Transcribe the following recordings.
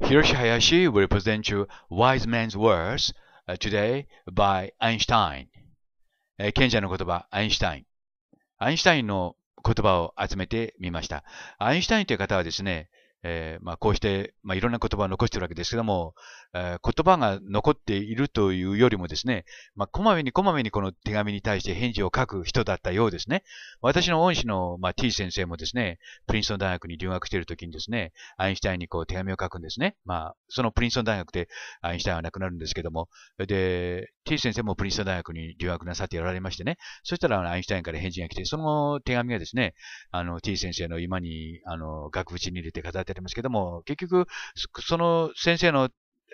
Hiroshi Hayashi will present you Wise Man's Words today by Einstein、えー、賢者の言葉、アインシュタイン。アインシュタインの言葉を集めてみました。アインシュタインという方はですね、えー、まあ、こうして、まあ、いろんな言葉を残しているわけですけども、えー、言葉が残っているというよりもですね、まあ、こまめにこまめにこの手紙に対して返事を書く人だったようですね。私の恩師の、まあ、T 先生もですね、プリンストン大学に留学している時にですね、アインシュタインにこう手紙を書くんですね。まあ、そのプリンストン大学でアインシュタインは亡くなるんですけども、で、T 先生もプリンストン大学に留学なさっておられましてね、そしたらアインシュタインから返事が来て、その手紙がですね、あの、T 先生の今に、あの、額縁に入れて飾っってありますけども、結局、その先生の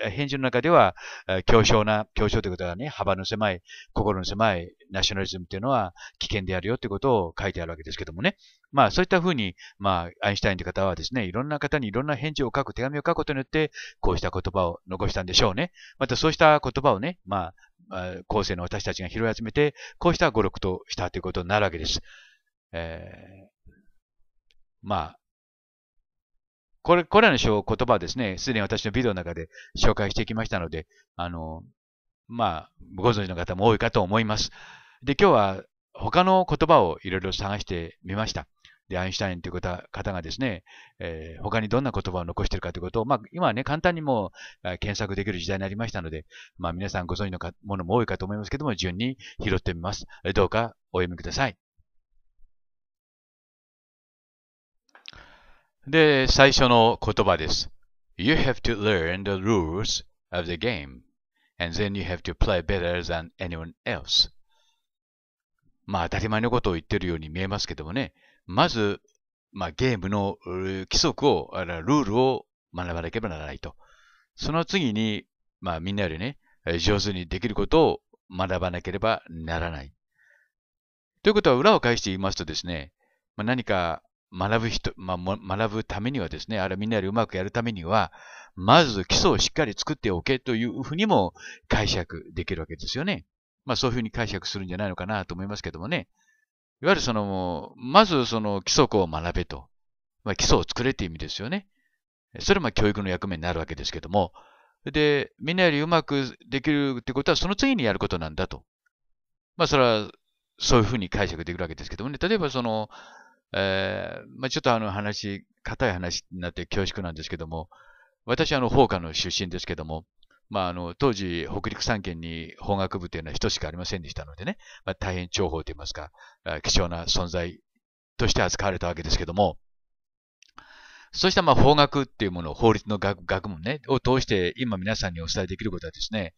返事の中では、強小な、強小ということはね、幅の狭い、心の狭いナショナリズムというのは危険であるよということを書いてあるわけですけどもね。まあそういったふうに、まあアインシュタインという方はですね、いろんな方にいろんな返事を書く、手紙を書くことによって、こうした言葉を残したんでしょうね。またそうした言葉をね、まあ、後世の私たちが拾い集めて、こうした語録としたということになるわけです。えー、まあ、これ、これらの言葉ですね、すでに私のビデオの中で紹介してきましたので、あの、まあ、ご存知の方も多いかと思います。で、今日は他の言葉をいろいろ探してみました。で、アインシュタインという方がですね、えー、他にどんな言葉を残しているかということを、まあ、今はね、簡単にも検索できる時代になりましたので、まあ、皆さんご存知のものも多いかと思いますけども、順に拾ってみます。どうかお読みください。で、最初の言葉です。You have to learn the rules of the game, and then you have to play better than anyone else. まあ当たり前のことを言ってるように見えますけどもね、まず、まあ、ゲームの規則を、ルールを学ばなければならないと。その次に、まあみんなよりね、上手にできることを学ばなければならない。ということは裏を返して言いますとですね、まあ、何か学ぶ人、まあ、学ぶためにはですね、あれみんなよりうまくやるためには、まず基礎をしっかり作っておけというふうにも解釈できるわけですよね。まあそういうふうに解釈するんじゃないのかなと思いますけどもね。いわゆるその、まずその基礎を学べと。まあ基礎を作れって意味ですよね。それはまあ教育の役目になるわけですけども。で、みんなよりうまくできるってことはその次にやることなんだと。まあそれはそういうふうに解釈できるわけですけどもね。例えばその、えー、まあ、ちょっとあの話、硬い話になって恐縮なんですけども、私はあの、放科の出身ですけども、まあ、あの、当時、北陸三県に法学部というのは一しかありませんでしたのでね、まあ、大変重宝といいますか、貴重な存在として扱われたわけですけども、そうしたま法学っていうものを、法律の学学問ね、を通して今皆さんにお伝えできることはですね、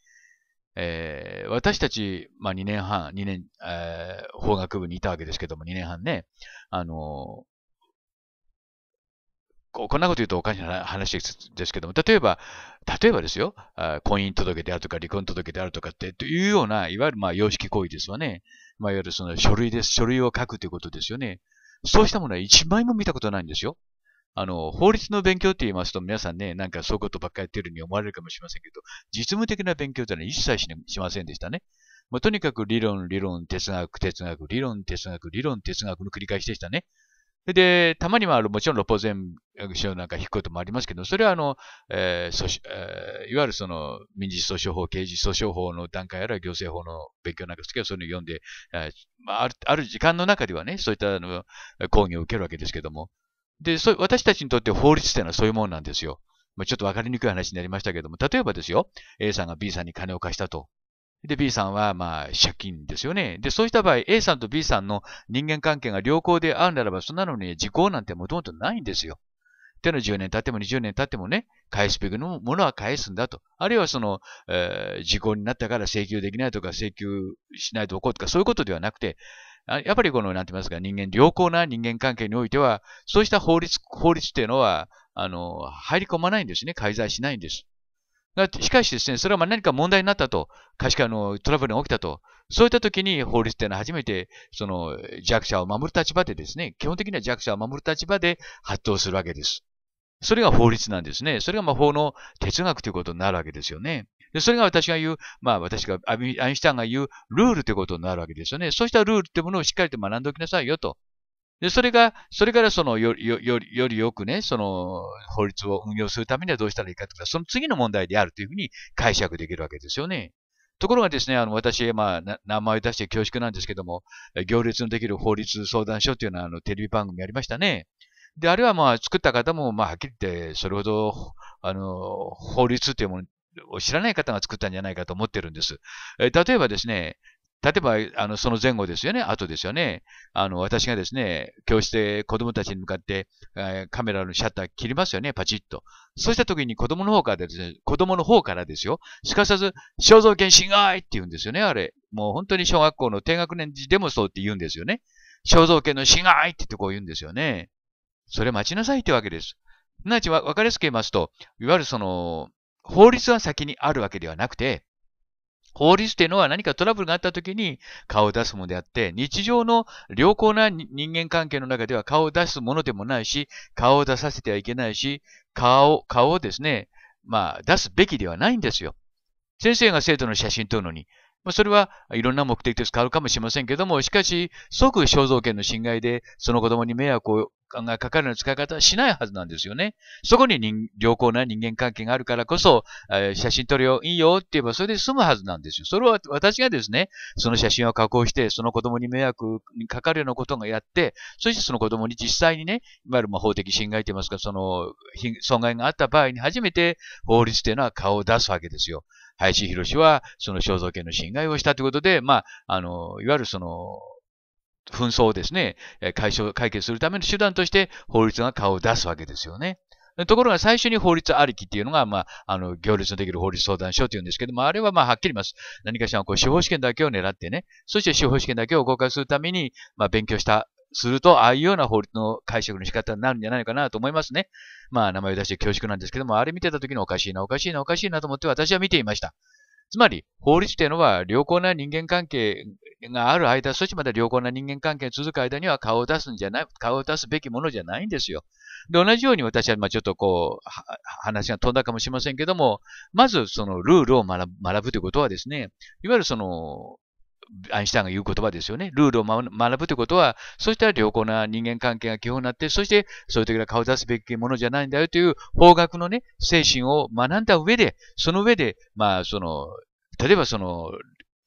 えー、私たち、まあ、2年半、2年、えー、法学部にいたわけですけども、2年半ね、あのこんなこと言うとおかしな話ですけども、例えば、例えばですよ、婚姻届であるとか離婚届であるとかって、というような、いわゆるま様式行為ですわね。まあ、いわゆるその書類です。書類を書くということですよね。そうしたものは一枚も見たことないんですよ。あの、法律の勉強って言いますと、皆さんね、なんかそういうことばっかりやってるように思われるかもしれませんけど、実務的な勉強というのは一切し,、ませんでしたね。まあ、とにかく理論、理論、哲学、哲学、理論、哲学、理論、哲学の繰り返しでしたね。で、たまにはもちろん六法全書なんか引くこともありますけど、それはあの、えー訴えー、いわゆるその民事訴訟法、刑事訴訟法の段階やら行政法の勉強なんかすけど、それを読んで、えーまあ、ある時間の中ではね、そういったあの講義を受けるわけですけども、で、そう、私たちにとって法律っていうのはそういうものなんですよ。まあ、ちょっとわかりにくい話になりましたけども、例えばですよ、A さんが B さんに金を貸したと。で、B さんは、まあ、借金ですよね。で、そうした場合、A さんと B さんの人間関係が良好であるならば、そんなのに時効なんてもともとないんですよ。手の10年経っても20年経ってもね、返すべきのものは返すんだと。あるいはその、えー、時効になったから請求できないとか、請求しないとこうとか、そういうことではなくて、やっぱりこの、なんて言いますか、人間、良好な人間関係においては、そうした法律、法律っていうのは、あの、入り込まないんですね。介在しないんです。しかしですね、それはま何か問題になったと、貸し借のトラブルが起きたと、そういった時に法律っていうのは初めて、その弱者を守る立場でですね、基本的には弱者を守る立場で発動するわけです。それが法律なんですね。それが魔法の哲学ということになるわけですよね。で、それが私が言う、まあ私が、アインシュタインが言うルールということになるわけですよね。そうしたルールというものをしっかりと学んでおきなさいよと。で、それが、それからそのよ、り、より、よりよくね、その、法律を運用するためにはどうしたらいいかとか、その次の問題であるというふうに解釈できるわけですよね。ところがですね、あの、私、まあ、名前を出して恐縮なんですけども、行列のできる法律相談所っていうのは、あの、テレビ番組やりましたね。で、あれはまあ、作った方も、まあ、はっきり言って、それほど、あの、法律というものを知らない方が作ったんじゃないかと思ってるんです。え例えばですね、例えば、あの、その前後ですよね、後ですよね。あの、私がですね、教室で子供たちに向かって、えー、カメラのシャッター切りますよね、パチッと。そうした時に子供の方からですね、子供の方からですよ、すかさず、肖像権侵害って言うんですよね、あれ。もう本当に小学校の低学年時でもそうって言うんですよね。肖像権の侵害って言ってこう言うんですよね。それ待ちなさいってわけです。すなわちわ、かりやすく言いますと、いわゆるその、法律は先にあるわけではなくて、法律というのは何かトラブルがあった時に顔を出すものであって、日常の良好な人間関係の中では顔を出すものでもないし、顔を出させてはいけないし、顔、顔をですね、まあ出すべきではないんですよ。先生が生徒の写真撮るのに、まあ、それはいろんな目的で使うかもしれませんけども、しかし、即肖像権の侵害で、その子供に迷惑をがかかるの使い方はしないはずなんですよね。そこに良好な人間関係があるからこそ、えー、写真撮るよ、いいよって言えばそれで済むはずなんですよ。それは私がですね、その写真を加工して、その子供に迷惑にかかるようなことがやって、そしてその子供に実際にね、いわゆるま法的侵害といいますか、その損害があった場合に初めて法律というのは顔を出すわけですよ。林博士はその肖像権の侵害をしたということで、まあ、あの、いわゆるその、紛争をですね、解消、解決するための手段として法律が顔を出すわけですよね。ところが最初に法律ありきっていうのが、まあ、あの、行列のできる法律相談所っていうんですけども、あれはまあ、はっきり言います。何かしら、こう、司法試験だけを狙ってね、そして司法試験だけを合格するために、まあ、勉強した、すると、ああいうような法律の解釈の仕方になるんじゃないかなと思いますね。まあ、名前を出して恐縮なんですけども、あれ見てた時におかしいな、おかしいな、おかしいなと思って私は見ていました。つまり、法律というのは良好な人間関係がある間、そしてまた良好な人間関係が続く間には顔を出すんじゃない、顔を出すべきものじゃないんですよ。で、同じように私は、ちょっとこう、話が飛んだかもしれませんけども、まずそのルールを学ぶということはですね、いわゆるその、アインシュタインが言う言葉ですよね。ルールを学ぶということは、そうした良好な人間関係が基本になって、そしてそういう時は顔を出すべきものじゃないんだよという方角のね、精神を学んだ上で、その上で、まあ、その、例えばその、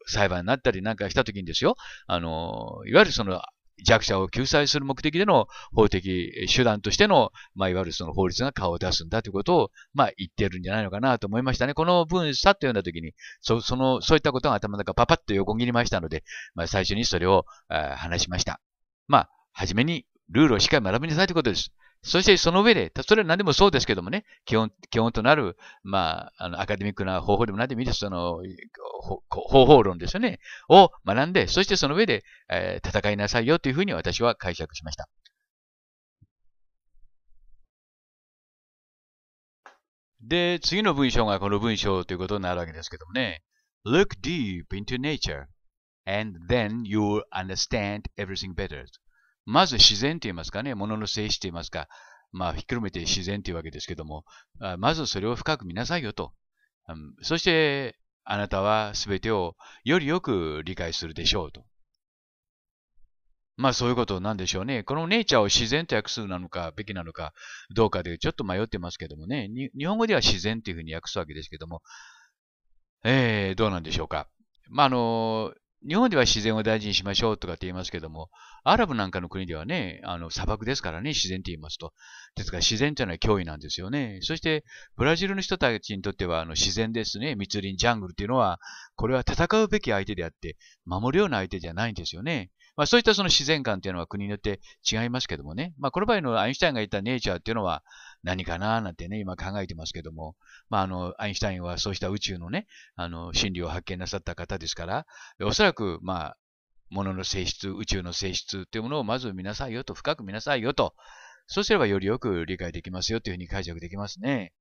裁判になったりなんかした時にですよ、あの、いわゆるその、弱者を救済する目的での法的手段としての、まあ、いわゆるその法律が顔を出すんだということを、まあ、言ってるんじゃないのかなと思いましたね。この文、さっと読んだときに、そ、その、そういったことが頭の中パパッと横切りましたので、まあ、最初にそれを、話しました。まあ、はじめにルールをしっかり学びなさいということです。そしてその上で、それは何でもそうですけどもね、基本、基本となる、まあ、あの、アカデミックな方法でも何でもいいです。その、方法論ですよね。を学んで、そしてその上で、えー、戦いなさいよというふうに私は解釈しました。で、次の文章がこの文章ということになるわけですけどもね。Look deep into nature, and then you'll understand everything better. まず自然と言いますかね、ものの性質と言いますか、まあ、ひっくるめて自然というわけですけども、まずそれを深く見なさいよと。うん、そして、あなたは全てをよりよく理解するでしょうと。まあそういうことなんでしょうね。このネイチャーを自然と訳すなのか、べきなのかどうかでちょっと迷ってますけどもね。日本語では自然というふうに訳すわけですけども、えー、どうなんでしょうか。まああの、日本では自然を大事にしましょうとかって言いますけども、アラブなんかの国ではね、あの砂漠ですからね、自然って言いますと。ですから自然というのは脅威なんですよね。そして、ブラジルの人たちにとってはあの自然ですね、密林、ジャングルっていうのは、これは戦うべき相手であって、守るような相手じゃないんですよね。まあそういったその自然観っていうのは国によって違いますけどもね。まあこの場合のアインシュタインが言ったネイチャーっていうのは、何かななんてね、今考えてますけども、まあ、あの、アインシュタインはそうした宇宙のね、あの、真理を発見なさった方ですから、おそらく、まあ、物の性質、宇宙の性質というものをまず見なさいよと、深く見なさいよと、そうすればよりよく理解できますよというふうに解釈できますね。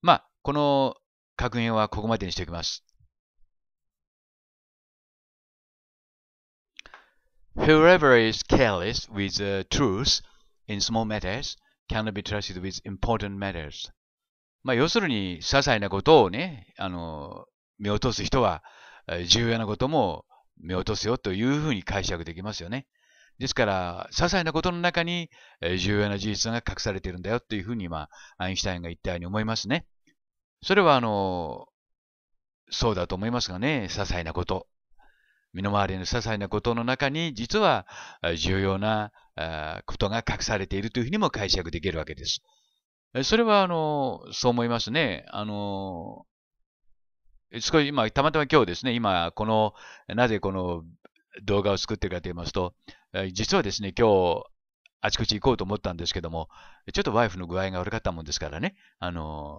まあ、この格言はここまでにしておきます。Whoever is careless with the truth in small matters c a n be trusted with important matters. まあ、要するに、些細なことをね、あの、見落とす人は、重要なことも見落とすよというふうに解釈できますよね。ですから、些細なことの中に重要な事実が隠されているんだよというふうに、まあ、アインシュタインが言ったように思いますね。それは、あの、そうだと思いますがね、些細なこと。身の回りの些細なことの中に実は重要なことが隠されているというふうにも解釈できるわけです。それは、あの、そう思いますね。あの、少し今、たまたま今日ですね、今、この、なぜこの動画を作ってるかと言いますと、実はですね、今日、あちこち行こうと思ったんですけども、ちょっとワイフの具合が悪かったもんですからね、あの、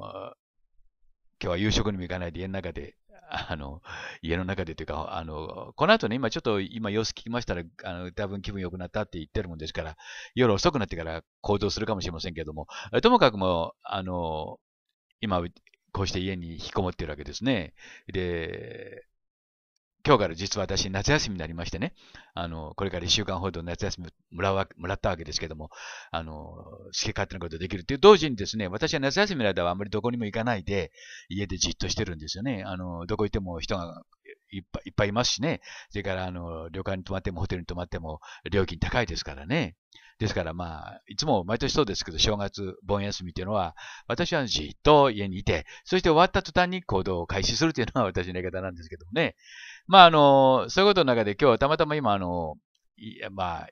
今日は夕食にも行かないで家の中で あの、家の中でというか、あの、この後ね、今ちょっと今様子聞きましたら、あの、多分気分良くなったって言ってるもんですから、夜遅くなってから行動するかもしれませんけども、ともかくも、あの、今、こうして家に引きこもってるわけですね。で、今日から実は私、夏休みになりましてね、あの、これから一週間ほど夏休みもらわ、もらったわけですけども、あの、好き勝手なことできるっていう、同時にですね、私は夏休みの間はあんまりどこにも行かないで、家でじっとしてるんですよね。あの、どこ行っても人がいっぱいいっぱいいますしね。それから、あの、旅館に泊まってもホテルに泊まっても料金高いですからね。ですからまあ、いつも毎年そうですけど、正月、盆休みというのは、私はじっと家にいて、そして終わった途端に行動を開始するというのが私のやり方なんですけどもね。まああの、そういうことの中で今日はたまたま今あの、まあ、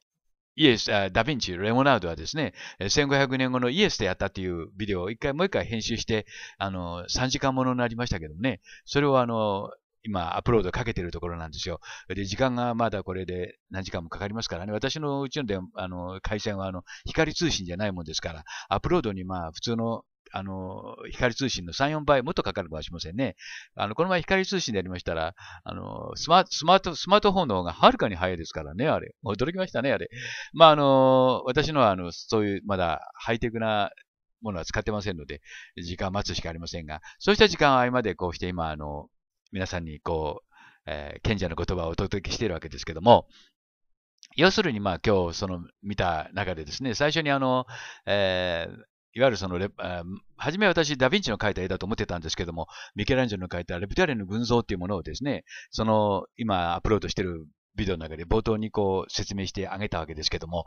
イエス、ダヴィンチ、レモナードはですね、1500年後のイエスでやったっていうビデオを一回もう一回編集して、あの、3時間ものになりましたけどね、それをあの、今、アップロードかけてるところなんですよ。で、時間がまだこれで何時間もかかりますからね。私のうちのであの会社はあの光通信じゃないもんですから、アップロードにまあ普通のあの、光通信の3、4倍もっとかかるかもしれませんね。あの、この前光通信でやりましたら、あの、スマスマート、スマートフォンの方がはるかに早いですからね、あれ。驚きましたね、あれ。まあ、あの、私のは、あの、そういう、まだハイテクなものは使ってませんので、時間を待つしかありませんが、そうした時間を合間でこうして今、あの、皆さんにこう、えー、賢者の言葉をお届けしているわけですけども、要するにまあ今日その見た中でですね、最初にあの、えー、いわゆるそのレ、えー、初め私ダヴィンチの描いた絵だと思ってたんですけども、ミケランジェロの描いたレプティアレの群像っていうものをですね、その今アップロードしてるビデオの中で冒頭にこう説明してあげたわけですけども、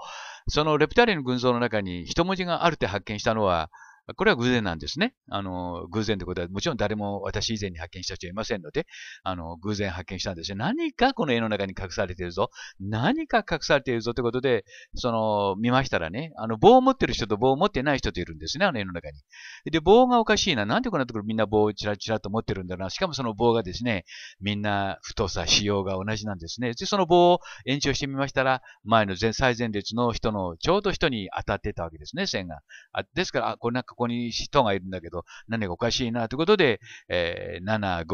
そのレプタリアの群像の中に一文字があるって発見したのは、これは偶然なんですね。あの、偶然ってことは、もちろん誰も私以前に発見した人はいませんので、あの、偶然発見したんですよ。何かこの絵の中に隠されているぞ。何か隠されているぞってことで、その、見ましたらね、あの、棒を持ってる人と棒を持ってない人といるんですね、あの絵の中に。で、棒がおかしいな。なんでこんなところみんな棒をチラチラと持ってるんだろうな。しかもその棒がですね、みんな太さ、仕様が同じなんですね。で、その棒を延長してみましたら、前の前最前列の人のちょうど人に当たってたわけですね、線が。あですから、あ、これなんかここに人がいるんだけど、何がおかしいなということで、えー、7、5、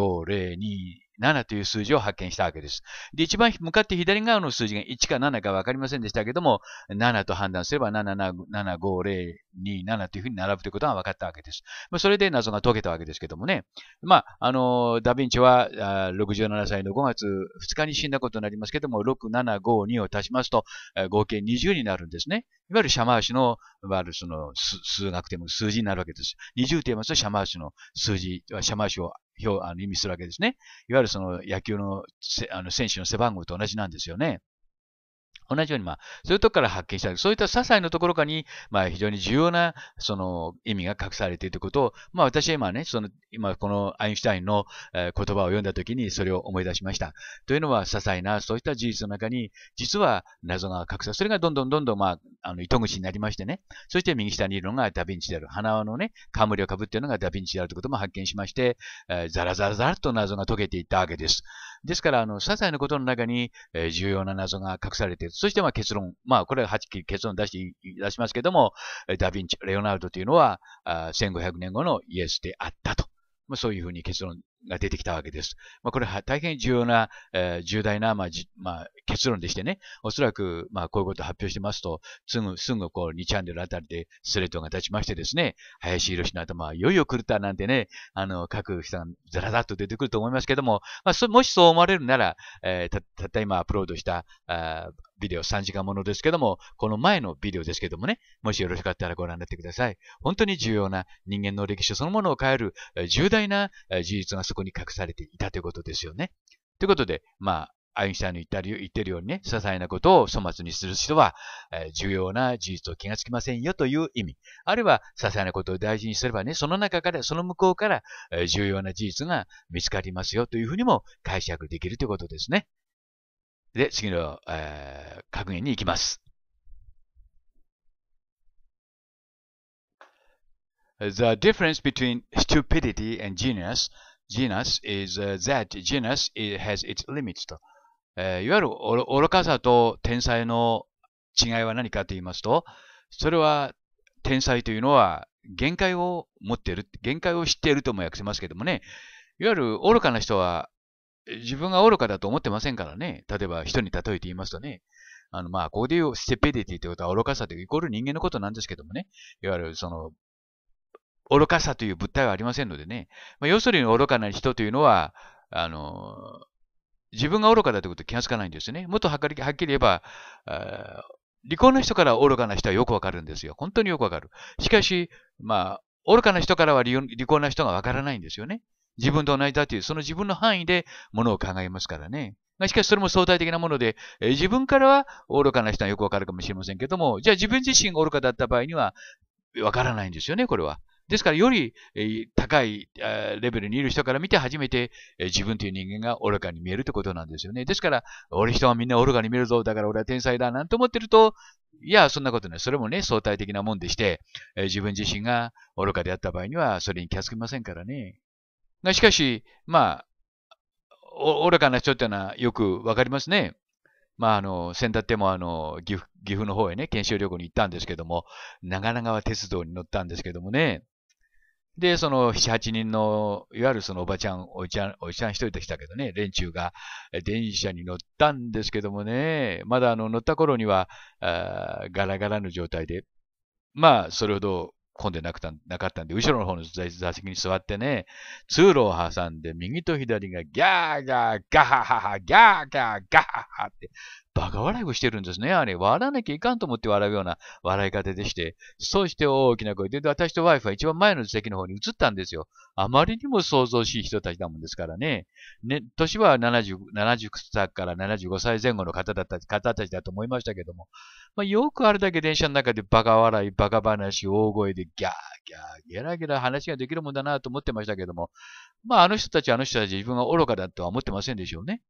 0、2、7という数字を発見したわけです。で、一番向かって左側の数字が1か7かわかりませんでしたけども、7と判断すれば7 7 5 0 2 7というふうに並ぶということが分かったわけです。まあ、それで謎が解けたわけですけどもね。まあ、あの、ダヴィンチはあ67歳の5月2日に死んだことになりますけども、6752を足しますと、合計20になるんですね。いわゆるシャマーシュの、いわゆるその数学でも数字になるわけです。20と言いますとシャマーシュの数字、シャマーシュを表、あの意味するわけですね。いわゆるその野球のあの選手の背番号と同じなんですよね。同じように、まあ、そういうところから発見したり、そういった些細なところかに、まあ、非常に重要な、その、意味が隠されているということを、まあ、私は今ね、その、今、このアインシュタインの、言葉を読んだときに、それを思い出しました。というのは、些細な、そういった事実の中に、実は謎が隠され、それがどんどんどんどん、まあ、あの、糸口になりましてね、そして右下にいるのがダヴィンチである。花輪のね、冠をかぶっているのがダヴィンチであるということも発見しまして、えー、ザラザラザラと謎が解けていったわけです。ですから、あの、些細なことの中に、えー、重要な謎が隠されている。そして、まあ、結論。まあ、これは8期結論出して、出しますけども、ダヴィンチ、レオナルドというのは、あ1500年後のイエスであったとまあ、そういうふうに結論が出てきたわけです。まあ、これは大変重要な、えー、重大な、まあまあ、結論でしてね、おそらく、まあ、こういうことを発表してますと、すぐ、すぐこう2チャンネルあたりでスレッドが立ちましてですね、林博の頭はいよいよ来るたなんてね、あの、各人がザラザッと出てくると思いますけども、まあ、もしそう思われるなら、えー、たった今アップロードした、あビデオ3時間ものですけども、この前のビデオですけどもね、もしよろしかったらご覧になってください。本当に重要な人間の歴史そのものを変える重大な事実がそこに隠されていたということですよね。ということで、まあ、アインシュタインの言った言ってるようにね、些細なことを粗末にする人は、えー、重要な事実を気がつきませんよという意味。あるいは、些細なことを大事にすればね、その中から、その向こうから、えー、重要な事実が見つかりますよというふうにも解釈できるということですね。で、次の、えー、格言に行きます。The difference between stupidity and genius, genius is that genius has its limits と。えー、いわゆる愚かさと天才の違いは何かと言いますと、それは天才というのは限界を持っている、限界を知っているとも訳せますけどもね、いわゆる愚かな人は自分が愚かだと思ってませんからね。例えば人に例えて言いますとね。あの、まあ、ここで言うステペディティってことは愚かさというイコール人間のことなんですけどもね。いわゆるその、愚かさという物体はありませんのでね。まあ、要するに愚かな人というのは、あの、自分が愚かだということ気がつかないんですね。もっとはっきりはっきり言えば、利口な人から愚かな人はよくわかるんですよ。本当によくわかる。しかし、まあ、愚かな人からは利口な人がわからないんですよね。自分と同じだという、その自分の範囲でものを考えますからね。しかしそれも相対的なもので、え自分からは愚かな人はよくわかるかもしれませんけども、じゃあ自分自身が愚かだった場合には、わからないんですよね、これは。ですから、より、え高い、レベルにいる人から見て初めて、え自分という人間が愚かに見えるということなんですよね。ですから、俺人はみんな愚かに見えるぞ、だから俺は天才だ、なんて思ってると、いや、そんなことない。それもね、相対的なもんでして、え自分自身が愚かであった場合には、それに気がつきませんからね。がしかし、まあ、愚かな人っていうのはよくわかりますね。まあ、あの、先だっても、あの、岐阜、岐阜の方へね、研修旅行に行ったんですけども、長良川鉄道に乗ったんですけどもね。で、その、七八人の、いわゆるそのおばちゃん、おじちゃん、おじちゃん一人でしたけどね、連中が電車に乗ったんですけどもね、まだあの、乗った頃には、あガラガラの状態で、まあ、それほど混んでなかったんで、後ろの方の座席に座ってね、通路を挟んで、右と左がギャーギャー、ガハハハ、ギャーギャー、ガハハって、バカ笑いをしてるんですね。あれ、笑わなきゃいかんと思って笑うような笑い方でして、そして大きな声で、私とワイフは一番前の席の方に移ったんですよ。あまりにも想像しい人たちだもんですからね。ね、年は70、70歳から75歳前後の方だった、方たちだと思いましたけども、まあ、よくあれだけ電車の中でバカ笑い、バカ話、大声でギャーギャー、ゲラゲラ話ができるもんだなと思ってましたけども、まああの人たちあの人たち自分が愚かだとは思ってませんでしょうね。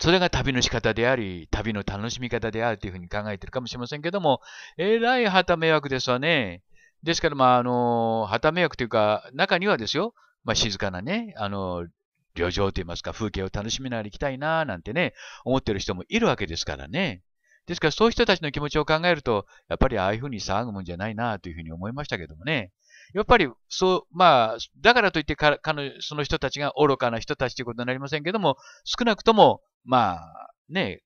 それが旅の仕方であり、旅の楽しみ方であるというふうに考えてるかもしれませんけども、えらい旗迷惑ですわね。ですから、まあ、あの、旗迷惑というか、中にはですよ、まあ、静かなね、あの、旅情といいますか、風景を楽しみながら行きたいな、なんてね、思ってる人もいるわけですからね。ですからそういう人たちの気持ちを考えると、やっぱりああいうふうに騒ぐもんじゃないなというふうに思いましたけどもね。やっぱり、そう、まあ、だからといってか、かの、その人たちが愚かな人たちということになりませんけども、少なくとも、まあ、ね、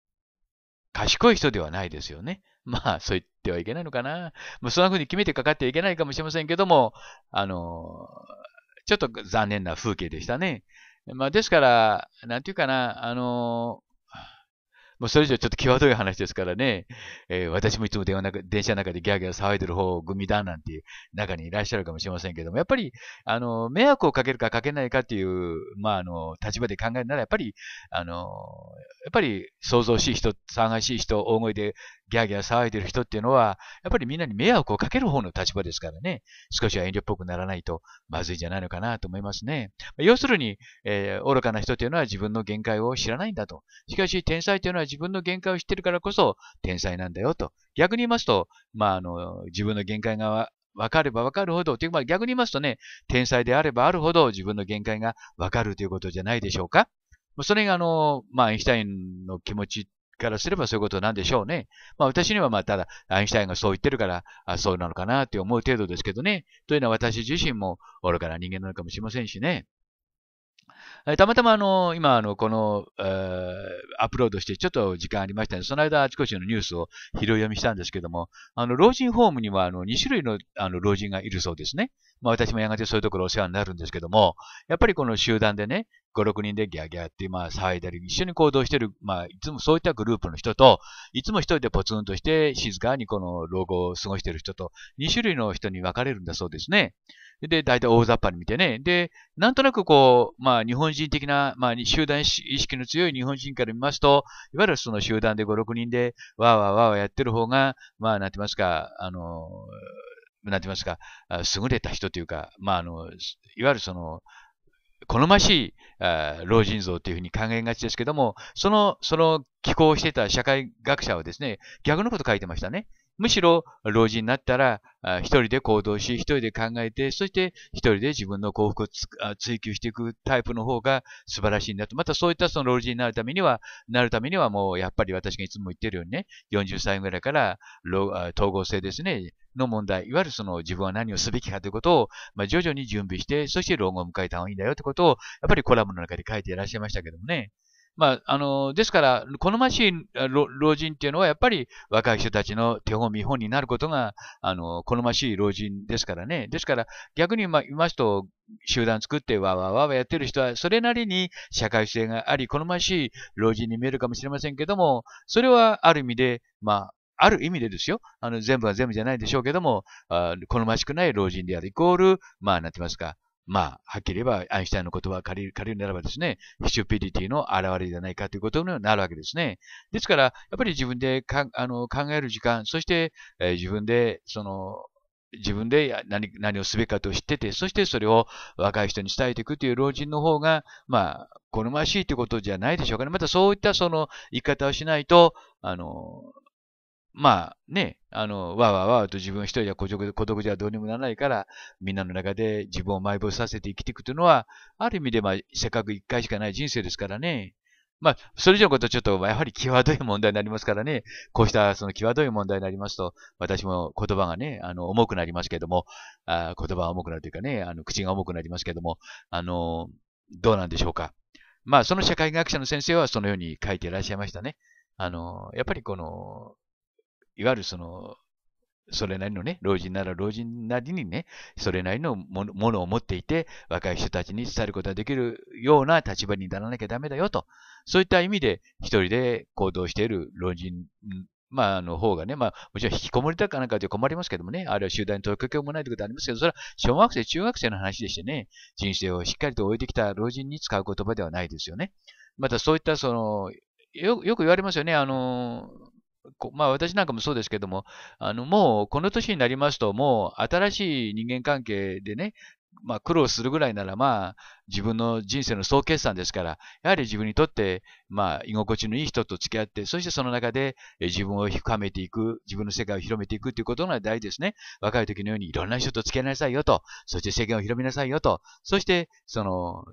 賢い人ではないですよね。まあ、そう言ってはいけないのかな。まあ、そんな風に決めてかかってはいけないかもしれませんけども、あの、ちょっと残念な風景でしたね。まあ、ですから、なんていうかな、あの、まあ、それ以上ちょっと際どい話ですからね、えー、私もいつも電話中、電車の中でギャーギャー騒いでる方組だなんていう中にいらっしゃるかもしれませんけども、やっぱり、あの、迷惑をかけるかかけないかっていう、まあ、あの、立場で考えるなら、やっぱり、あの、やっぱり、想像しい人、騒がしい人、大声でギャーギャー騒いでる人っていうのは、やっぱりみんなに迷惑をかける方の立場ですからね、少しは遠慮っぽくならないとまずいんじゃないのかなと思いますね。要するに、えー、愚かな人っていうのは自分の限界を知らないんだと。しかし、天才というのは自分の限界を知ってるからこそ天才なんだよと。逆に言いますと、まあ、あの、自分の限界が分かれば分かるほど、というか、逆に言いますとね、天才であればあるほど自分の限界が分かるということじゃないでしょうか。それが、あの、まあ、アインシュタインの気持ちからすればそういうことなんでしょうね。まあ私にはまあただアインシュタインがそう言ってるからあそうなのかなって思う程度ですけどね。というのは私自身も愚かな人間なのかもしれませんしね。たまたまあの、今あの、この、えアップロードしてちょっと時間ありましたので、その間あちこちのニュースを拾い読みしたんですけども、あの、老人ホームにはあの、2種類のあの老人がいるそうですね。まあ私もやがてそういうところお世話になるんですけども、やっぱりこの集団でね、5、6人でギャーギャーって、まあ、騒いだり、一緒に行動してる、まあ、いつもそういったグループの人と、いつも一人でポツンとして、静かにこの老後を過ごしてる人と、2種類の人に分かれるんだそうですね。で、大体大雑把に見てね。で、なんとなくこう、まあ日本人的な、まあ集団意識の強い日本人から見ますと、いわゆるその集団で5、6人で、わーわーわーわーやってる方が、まあなんて言いますか、あの、なんて言いますか、優れた人というか、まああの、いわゆるその、好ましい老人像というふうに考えがちですけども、その、その寄稿してた社会学者はですね、逆のこと書いてましたね。むしろ老人になったら、一人で行動し、一人で考えて、そして一人で自分の幸福を追求していくタイプの方が素晴らしいんだと。またそういったその老人になるためには、なるためにはもうやっぱり私がいつも言ってるようにね、40歳ぐらいから統合性ですね、の問題、いわゆるその自分は何をすべきかということを、まあ、徐々に準備して、そして老後を迎えた方がいいんだよということを、やっぱりコラムの中で書いていらっしゃいましたけどもね。まあ、あの、ですから、好ましい老人っていうのは、やっぱり若い人たちの手本見本になることが、あの、好ましい老人ですからね。ですから、逆に言いますと、集団作ってわわわわやってる人は、それなりに社会性があり、好ましい老人に見えるかもしれませんけども、それはある意味で、まあ、ある意味でですよ。あの、全部は全部じゃないでしょうけども、あ好ましくない老人であるイコール、まあ、なんて言いますか、まあ、はっきり言えば、アインシュタインの言葉を借りる、借りるならばですね、ヒチュピリティの現れじゃないかということになるわけですね。ですから、やっぱり自分でかあの考える時間、そして、えー、自分で、その、自分で何何をすべきかと知ってて、そしてそれを若い人に伝えていくという老人の方が、まあ、好ましいということじゃないでしょうかね。またそういったその言い方をしないと、あの、まあね、あの、わわわと自分一人では孤独孤独じゃどうにもならないから、みんなの中で自分を埋没させて生きていくというのは、ある意味でまあ、せっかく一回しかない人生ですからね。まあ、それ以上のことはちょっと、やはり際どい問題になりますからね、こうしたその際どい問題になりますと、私も言葉がね、あの、重くなりますけども、あ言葉が重くなるというかね、あの、口が重くなりますけども、あの、どうなんでしょうか。まあ、その社会学者の先生はそのように書いていらっしゃいましたね。あの、やっぱりこの、いわゆるその、それなりのね、老人なら老人なりにね、それなりのものを持っていて、若い人たちに伝えることができるような立場にならなきゃダメだよと。そういった意味で、一人で行動している老人、まあ、あの方がね、まあ、もちろん引きこもりたかなんかで困りますけどもね、あるいは集団にかけもないということありますけど、それは小学生、中学生の話でしてね、人生をしっかりと置いてきた老人に使う言葉ではないですよね。またそういった、その、よ、よく言われますよね、あの、まあ私なんかもそうですけども、あのもうこの年になりますと、もう新しい人間関係でね、まあ、苦労するぐらいなら、まあ、自分の人生の総決算ですから、やはり自分にとって、まあ、居心地のいい人と付き合って、そしてその中で、え自分を深めていく、自分の世界を広めていくということが大事ですね。若い時のようにいろんな人と付き合いなさいよと、そして世間を広めなさいよと、そして、その、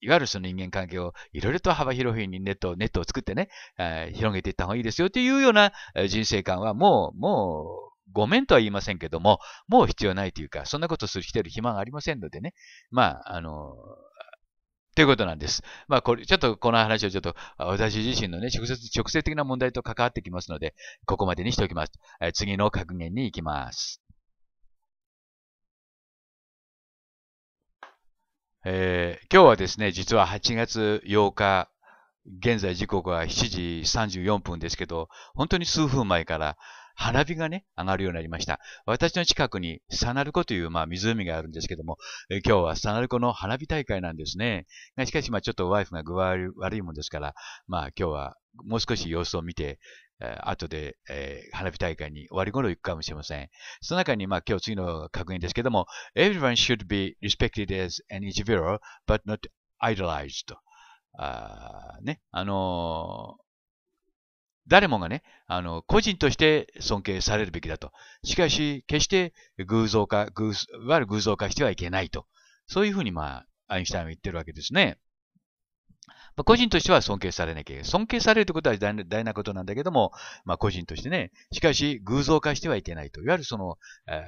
いわゆるその人間関係をいろいろと幅広いにネット、ネットを作ってね、えー、広げていった方がいいですよというような人生観はもう、もう、ごめんとは言いませんけども、もう必要ないというか、そんなことする人てる暇がありませんのでね。まあ、あの、ということなんです。まあ、これ、ちょっとこの話をちょっと、私自身のね、直接、直接的な問題と関わってきますので、ここまでにしておきます。え次の格言に行きます。えー、今日はですね、実は8月8日、現在時刻は7時34分ですけど、本当に数分前から、花火がね、上がるようになりました。私の近くにサナルコという、まあ、湖があるんですけども、え今日はサナルコの花火大会なんですね。しかし、まあ、ちょっとワイフが具合悪いもんですから、まあ、今日はもう少し様子を見て、えー、後で、えー、花火大会に終わり頃行くかもしれません。その中に、まあ、今日次の確認ですけども、everyone should be respected as an individual, but not idolized. あね、あのー誰もがね、あの、個人として尊敬されるべきだと。しかし、決して偶像化、偶、いわゆる偶像化してはいけないと。そういうふうに、まあ、アインシュタインは言ってるわけですね。まあ、個人としては尊敬されなきゃいけない。尊敬されるってことは大大なことなんだけども、まあ、個人としてね。しかし、偶像化してはいけないと。いわゆるその、え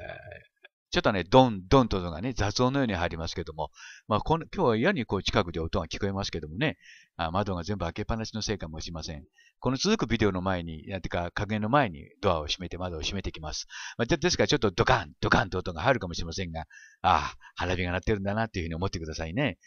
ちょっとね、ドン、ドンと音がね、雑音のように入りますけども、まあ、この今日は嫌にこう近くで音が聞こえますけどもねあ、窓が全部開けっぱなしのせいかもしれません。この続くビデオの前に、なんていうか、言の前にドアを閉めて窓を閉めてきます。まあ、ですから、ちょっとドカン、ドカンと音が入るかもしれませんが、ああ、花火が鳴ってるんだなっていうふうに思ってくださいね。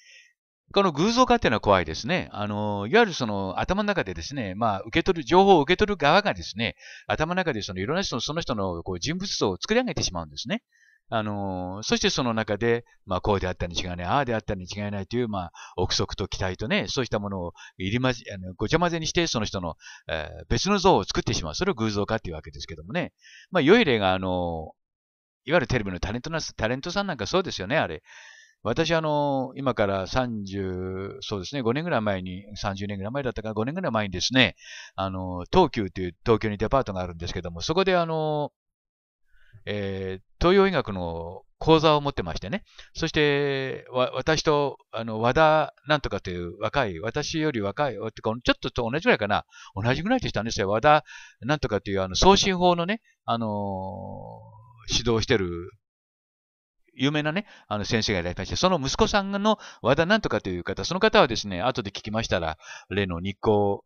この偶像化っていうのは怖いですね。あの、いわゆるその頭の中でですね、まあ、受け取る、情報を受け取る側がですね、頭の中でそのいろんな人の、その人のこう人物像を作り上げてしまうんですね。あのー、そしてその中で、まあ、こうであったに違いない、ああであったに違いないという、まあ、憶測と期待とね、そうしたものを入りまじ、あのごちゃ混ぜにして、その人の、えー、別の像を作ってしまう。それを偶像化っていうわけですけどもね。まあ、良い例が、あのー、いわゆるテレビのタレントな、タレントさんなんかそうですよね、あれ。私、あの、今から30、そうですね、5年ぐらい前に、30年ぐらい前だったから5年ぐらい前にですね、あの、東急という東京にデパートがあるんですけども、そこであの、えー、東洋医学の講座を持ってましてね、そして、私と、あの、和田なんとかという若い、私より若い、ちょっとと同じぐらいかな、同じぐらいでしたんですよ。和田なんとかという、あの、送信法のね、あのー、指導してる有名なね、あの先生がいらっしゃいまして、その息子さんの和田なんとかという方、その方はですね、後で聞きましたら、例の日光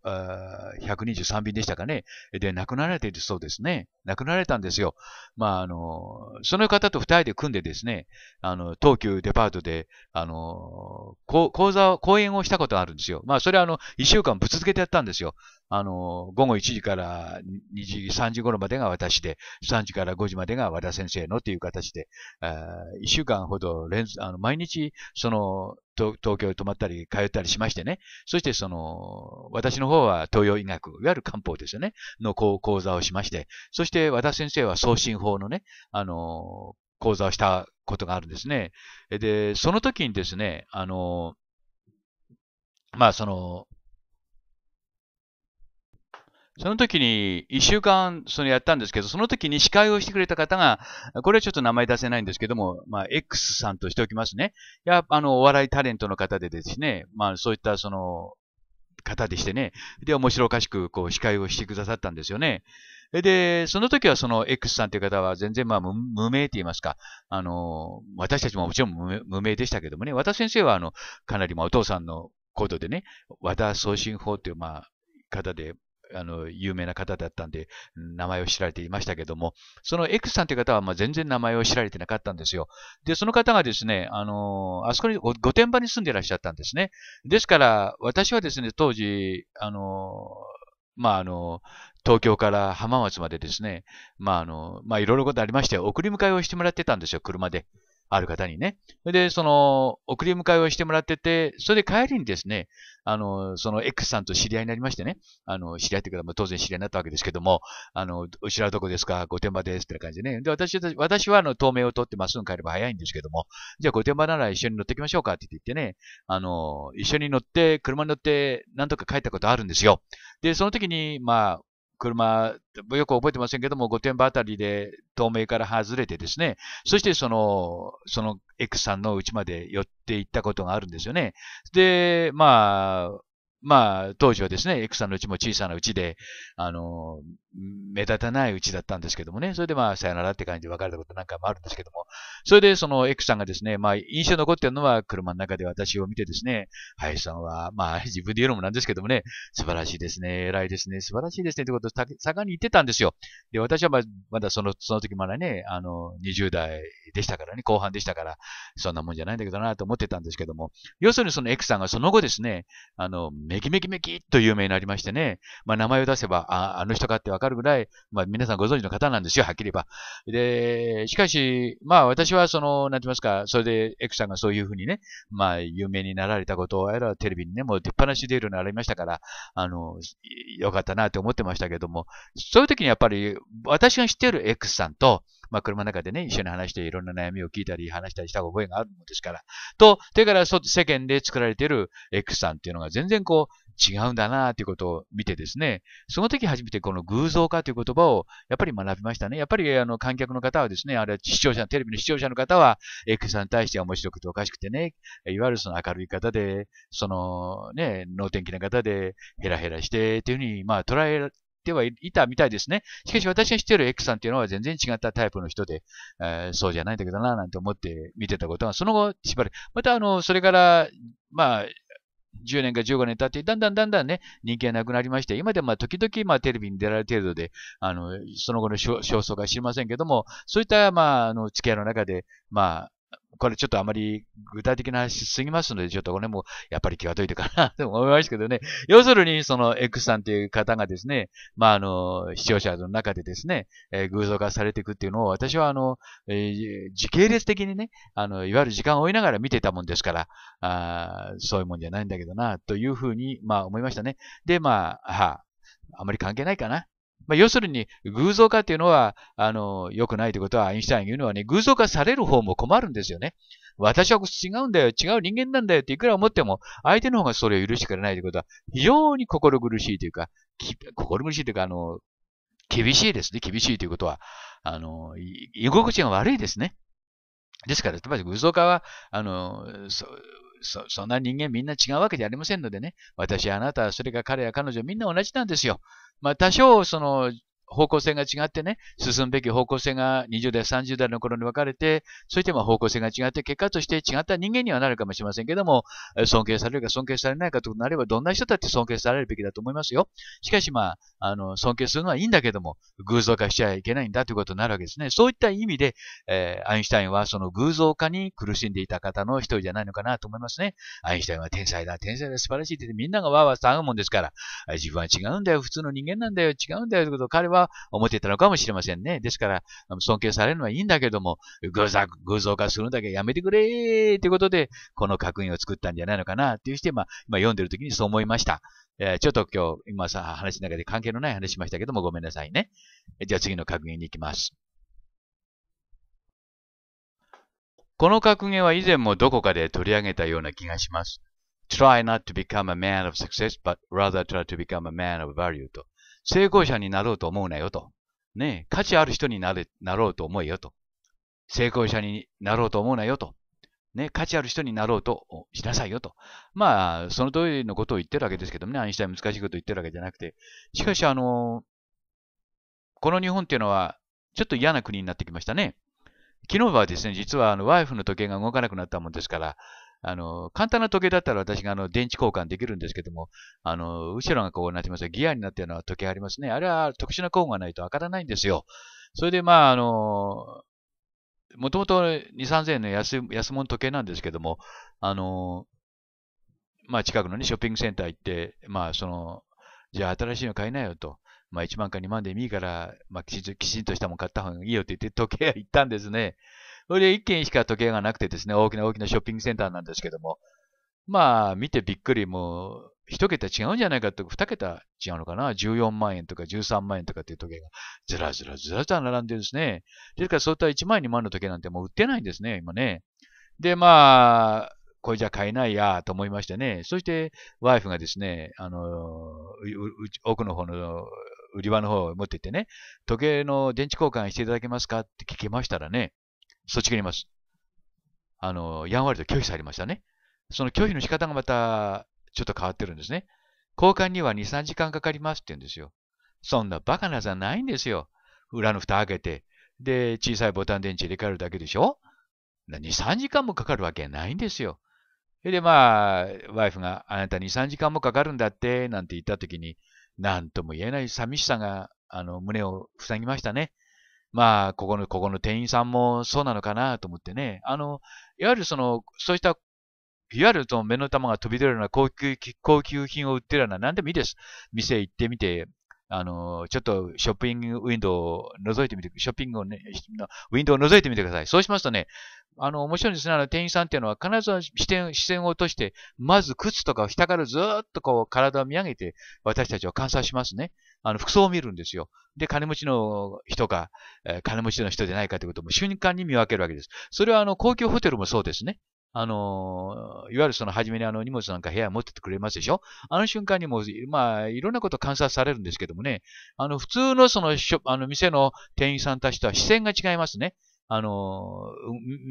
123便でしたかね、で、亡くなられているそうですね。亡くなられたんですよ。まあ、あの、その方と二人で組んでですね、あの、東急デパートで、あの、講座、講演をしたことがあるんですよ。まあ、それはあの、一週間ぶつけてやったんですよ。あの、午後1時から2時、3時頃までが私で、3時から5時までが和田先生のという形で、1週間ほど連、あの、毎日、その、東京へ泊まったり通ったりしましてね、そしてその、私の方は東洋医学、いわゆる漢方ですよね、の講座をしまして、そして和田先生は送信法のね、あの、講座をしたことがあるんですね。で、その時にですね、あの、まあその、その時に一週間そのやったんですけど、その時に司会をしてくれた方が、これはちょっと名前出せないんですけども、まあ、X さんとしておきますね。いや、あの、お笑いタレントの方でですね、まあ、そういったその、方でしてね、で、面白おかしく、こう、司会をしてくださったんですよね。で、その時はその X さんという方は全然まあ無名と言いますか、あの、私たちももちろん無名でしたけどもね、和田先生はあの、かなりまあお父さんのコードでね、和田送信法というまあ方で、あの、有名な方だったんで、名前を知られていましたけども、その X さんという方は、まあ、全然名前を知られてなかったんですよ。で、その方がですね、あの、あそこに御殿場に住んでいらっしゃったんですね。ですから、私はですね、当時、あの、まあ、あの、東京から浜松までですね、まあ、あの、まあ、いろいろことありまして、送り迎えをしてもらってたんですよ、車で。ある方にね。それで、その、送り迎えをしてもらってて、それで帰りにですね、あの、その X さんと知り合いになりましてね、あの、知り合いっていうか、まあ、当然知り合いになったわけですけども、あの、後ろはどこですか御殿場ですって感じでね。で、私、私はあの、透明を取ってまっすぐ帰れば早いんですけども、じゃあ御殿場なら一緒に乗ってきましょうかって言ってね、あの、一緒に乗って、車に乗って、なんとか帰ったことあるんですよ。で、その時に、まあ、車、よく覚えてませんけども、御殿場あたりで透明から外れてですね、そしてその、その X さんの家まで寄っていったことがあるんですよね。で、まあ、まあ、当時はですね、X さんの家も小さな家で、あの、目立たないうちだったんですけどもね。それでまあ、さよならって感じで別れたことなんかもあるんですけども。それでその X さんがですね、まあ、印象残ってるのは車の中で私を見てですね、林さんは、まあ、自分で言うのもなんですけどもね、素晴らしいですね、偉いですね、素晴らしいですね、ってことを盛んに言ってたんですよ。で、私はまあ、まだその、その時まだね、あの、20代でしたからね、後半でしたから、そんなもんじゃないんだけどなと思ってたんですけども、要するにその X さんがその後ですね、あの、メキメキメキと有名になりましてね、まあ、名前を出せば、あ、あの人かってわかるかるぐらい、まあ皆さんご存知の方なんですよ、はっきり言えば。で、しかし、まあ私はその、なんて言いますか、それで X さんがそういうふうにね、まあ有名になられたことを、あらテレビにね、もう出っ放し出るようになりましたから、あの、よかったなって思ってましたけども、そういう時にやっぱり私が知っている X さんと、まあ、車の中でね、一緒に話していろんな悩みを聞いたり、話したりした覚えがあるものですから。と、それから世間で作られている X さんっていうのが全然こう、違うんだなということを見てですね、その時初めてこの偶像化という言葉をやっぱり学びましたね。やっぱりあの観客の方はですね、あれ視聴者、テレビの視聴者の方は X さんに対して面白くておかしくてね、いわゆるその明るい方で、そのね、能天気な方でヘラヘラしてっていうふうにまあ捉えってはいたみたいですね。しかし私が知っている X さんっていうのは全然違ったタイプの人で、えー、そうじゃないんだけどな、なんて思って見てたことが、その後しばらく、またあの、それから、まあ、10年か15年経って、だんだんだんだんね、人気がなくなりまして、今でも時々まあテレビに出られる程度で、あの、その後の焦燥が知りませんけども、そういったまあ、あの、付き合いの中で、まあ、これちょっとあまり具体的な話しすぎますので、ちょっとこれもやっぱり気が付いてかなと思いますけどね。要するに、その X さんという方がですね、まあ、あの、視聴者の中でですね、えー、偶像化されていくっていうのを、私はあの、えー、時系列的にね、あの、いわゆる時間を追いながら見てたもんですから、あそういうもんじゃないんだけどな、というふうに、まあ思いましたね。で、まあ、はあ、あまり関係ないかな。まあ、要するに、偶像化っていうのは、あの、良くないということは、アインシュタイン言うのはね、偶像化される方も困るんですよね。私は違うんだよ、違う人間なんだよっていくら思っても、相手の方がそれを許してくれないということは、非常に心苦しいというか、心苦しいというか、あの、厳しいですね、厳しいということは。あの、居心地が悪いですね。ですから、つまり偶像化は、あの、そそそんな人間みんな違うわけじゃありませんのでね、私、あなた、それが彼や彼女、みんな同じなんですよ。まあ、多少、その、方向性が違ってね、進むべき方向性が20代、30代の頃に分かれて、そして方向性が違って、結果として違った人間にはなるかもしれませんけども、尊敬されるか尊敬されないかとなれば、どんな人だって尊敬されるべきだと思いますよ。しかしまあ、あの、尊敬するのはいいんだけども、偶像化しちゃいけないんだということになるわけですね。そういった意味で、えー、アインシュタインはその偶像化に苦しんでいた方の一人じゃないのかなと思いますね。アインシュタインは天才だ、天才だ、素晴らしいってみんながわーわー騒ぐもんですから、自分は違うんだよ、普通の人間なんだよ、違うんだよということ彼は思っていたのかもしれませんね。ですから、尊敬されるのはいいんだけども、偶像化するんだけやめてくれことで、この格言を作ったんじゃないのかなっていうして、まあ、今読んでる時にそう思いました。えー、ちょっと今日、今さ、話の中で関係のない話しましたけども、ごめんなさいね。じゃあ次の格言に行きます。この格言は以前もどこかで取り上げたような気がします。try not to become a man of success, but rather try to become a man of value と。成功者になろうと思うなよと。ね、価値ある人になれなろうと思えよと。成功者になろうと思うなよと。ね、価値ある人になろうとしなさいよと。まあ、その通りのことを言ってるわけですけどもね、アインシュタイン難しいこと言ってるわけじゃなくて。しかし、あの、この日本っていうのは、ちょっと嫌な国になってきましたね。昨日はですね、実はあのワイフの時計が動かなくなったもんですから、あの、簡単な時計だったら私があの、電池交換できるんですけども、あの、後ろがこうなってますギアになったような時計ありますね。あれは特殊な工具がないと開からないんですよ。それでまあ、あの、もともと2、3000円の安安物時計なんですけども、あの、まあ近くのね、ショッピングセンター行って、まあその、じゃあ新しいの買いなよと。まあ1万か2万でもいいから、まあきちんとしたもの買った方がいいよって言って時計屋行ったんですね。それで1軒しか時計がなくてですね、大きな大きなショッピングセンターなんですけども、まあ、見てびっくり、もう、一桁違うんじゃないかと、二桁違うのかな、14万円とか13万円とかっていう時計が、ずらずらずらずら並んでるんですね。ですから、そういった1万円、2万の時計なんてもう売ってないんですね、今ね。で、まあ、これじゃ買えないや、と思いましてね。そして、ワイフがですね、あの、奥の方の売り場の方を持って行ってね、時計の電池交換していただけますかって聞きましたらね、そっち切ります。あの、やんわりと拒否されましたね。その拒否の仕方がまた、ちょっと変わってるんですね。交換には2、3時間かかりますって言うんですよ。そんなバカなじゃないんですよ。裏の蓋開けて、で、小さいボタン電池入れ替えるだけでしょ ?2、3時間もかかるわけないんですよ。で、まあ、ワイフがあなた2、3時間もかかるんだって、なんて言った時に、なんとも言えない寂しさが、あの、胸を塞ぎましたね。まあ、ここの、ここの店員さんもそうなのかなと思ってね。あの、いわゆるその、そうした、いわゆるその目の玉が飛び出るような高級、高級品を売ってるような、なんでもいいです。店行ってみて、あの、ちょっとショッピングウィンドウを覗いてみて、ショッピングをね、ウィンドウを覗いてみてください。そうしますとね、あの、面白いですね。あの、店員さんっていうのは必ず視点、視線を落として、まず靴とかを下からずっとこう、体を見上げて、私たちを観察しますね。あの、服装を見るんですよ。で、金持ちの人か、えー、金持ちの人でないかということも瞬間に見分けるわけです。それはあの、公共ホテルもそうですね。あのいわゆるその初めにあの荷物なんか部屋持っててくれますでしょあの瞬間にもまあ、いろんなこと観察されるんですけどもね、あの、普通のその、あの、店の店員さんたちとは視線が違いますね。あの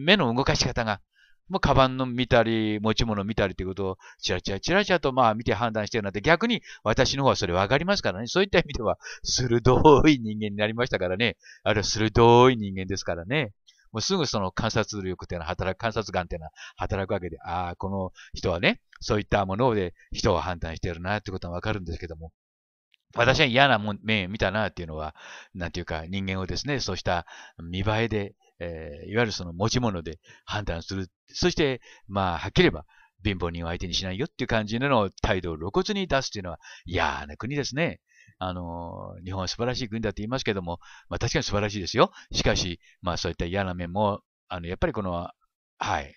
目の動かし方が。もうカバンの見たり、持ち物見たりということを、チラチラチラチラと、まあ、見て判断してるなんて、逆に私の方はそれわかりますからね。そういった意味では、鋭い人間になりましたからね。あるいは鋭い人間ですからね。もうすぐその観察力というのは働く、観察眼っていうのは働くわけで、ああ、この人はね、そういったもので人を判断してるなってことはわかるんですけども、私は嫌な目を見たなっていうのは、なんていうか人間をですね、そうした見栄えでえー、いわゆるその持ち物で判断する。そして、まあ、はっきり言えば、貧乏人を相手にしないよっていう感じの態度を露骨に出すというのは嫌な国ですね。あの、日本は素晴らしい国だって言いますけども、まあ確かに素晴らしいですよ。しかし、まあそういった嫌な面も、あの、やっぱりこの、はい、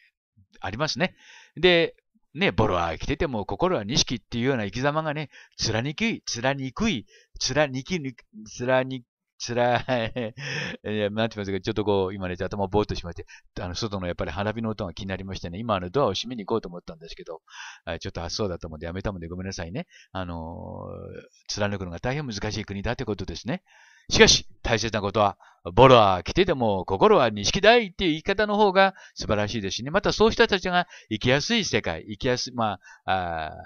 ありますね。で、ね、ボロは生きてても心は錦っていうような生き様がね、貫き、貫き、貫き、貫つらい。えなんて言いますか、ちょっとこう、今ね、頭ぼーっとしまして、あの、外のやっぱり花火の音が気になりましてね、今あの、ドアを閉めに行こうと思ったんですけど、ちょっと発想だったもんでやめたもんでごめんなさいね。あの貫くのが大変難しい国だってことですね。しかし、大切なことは、ボロは来てても心は錦大っていう言い方の方が素晴らしいですしね。またそうした人たちが生きやすい世界、生きやすい、まあ、あ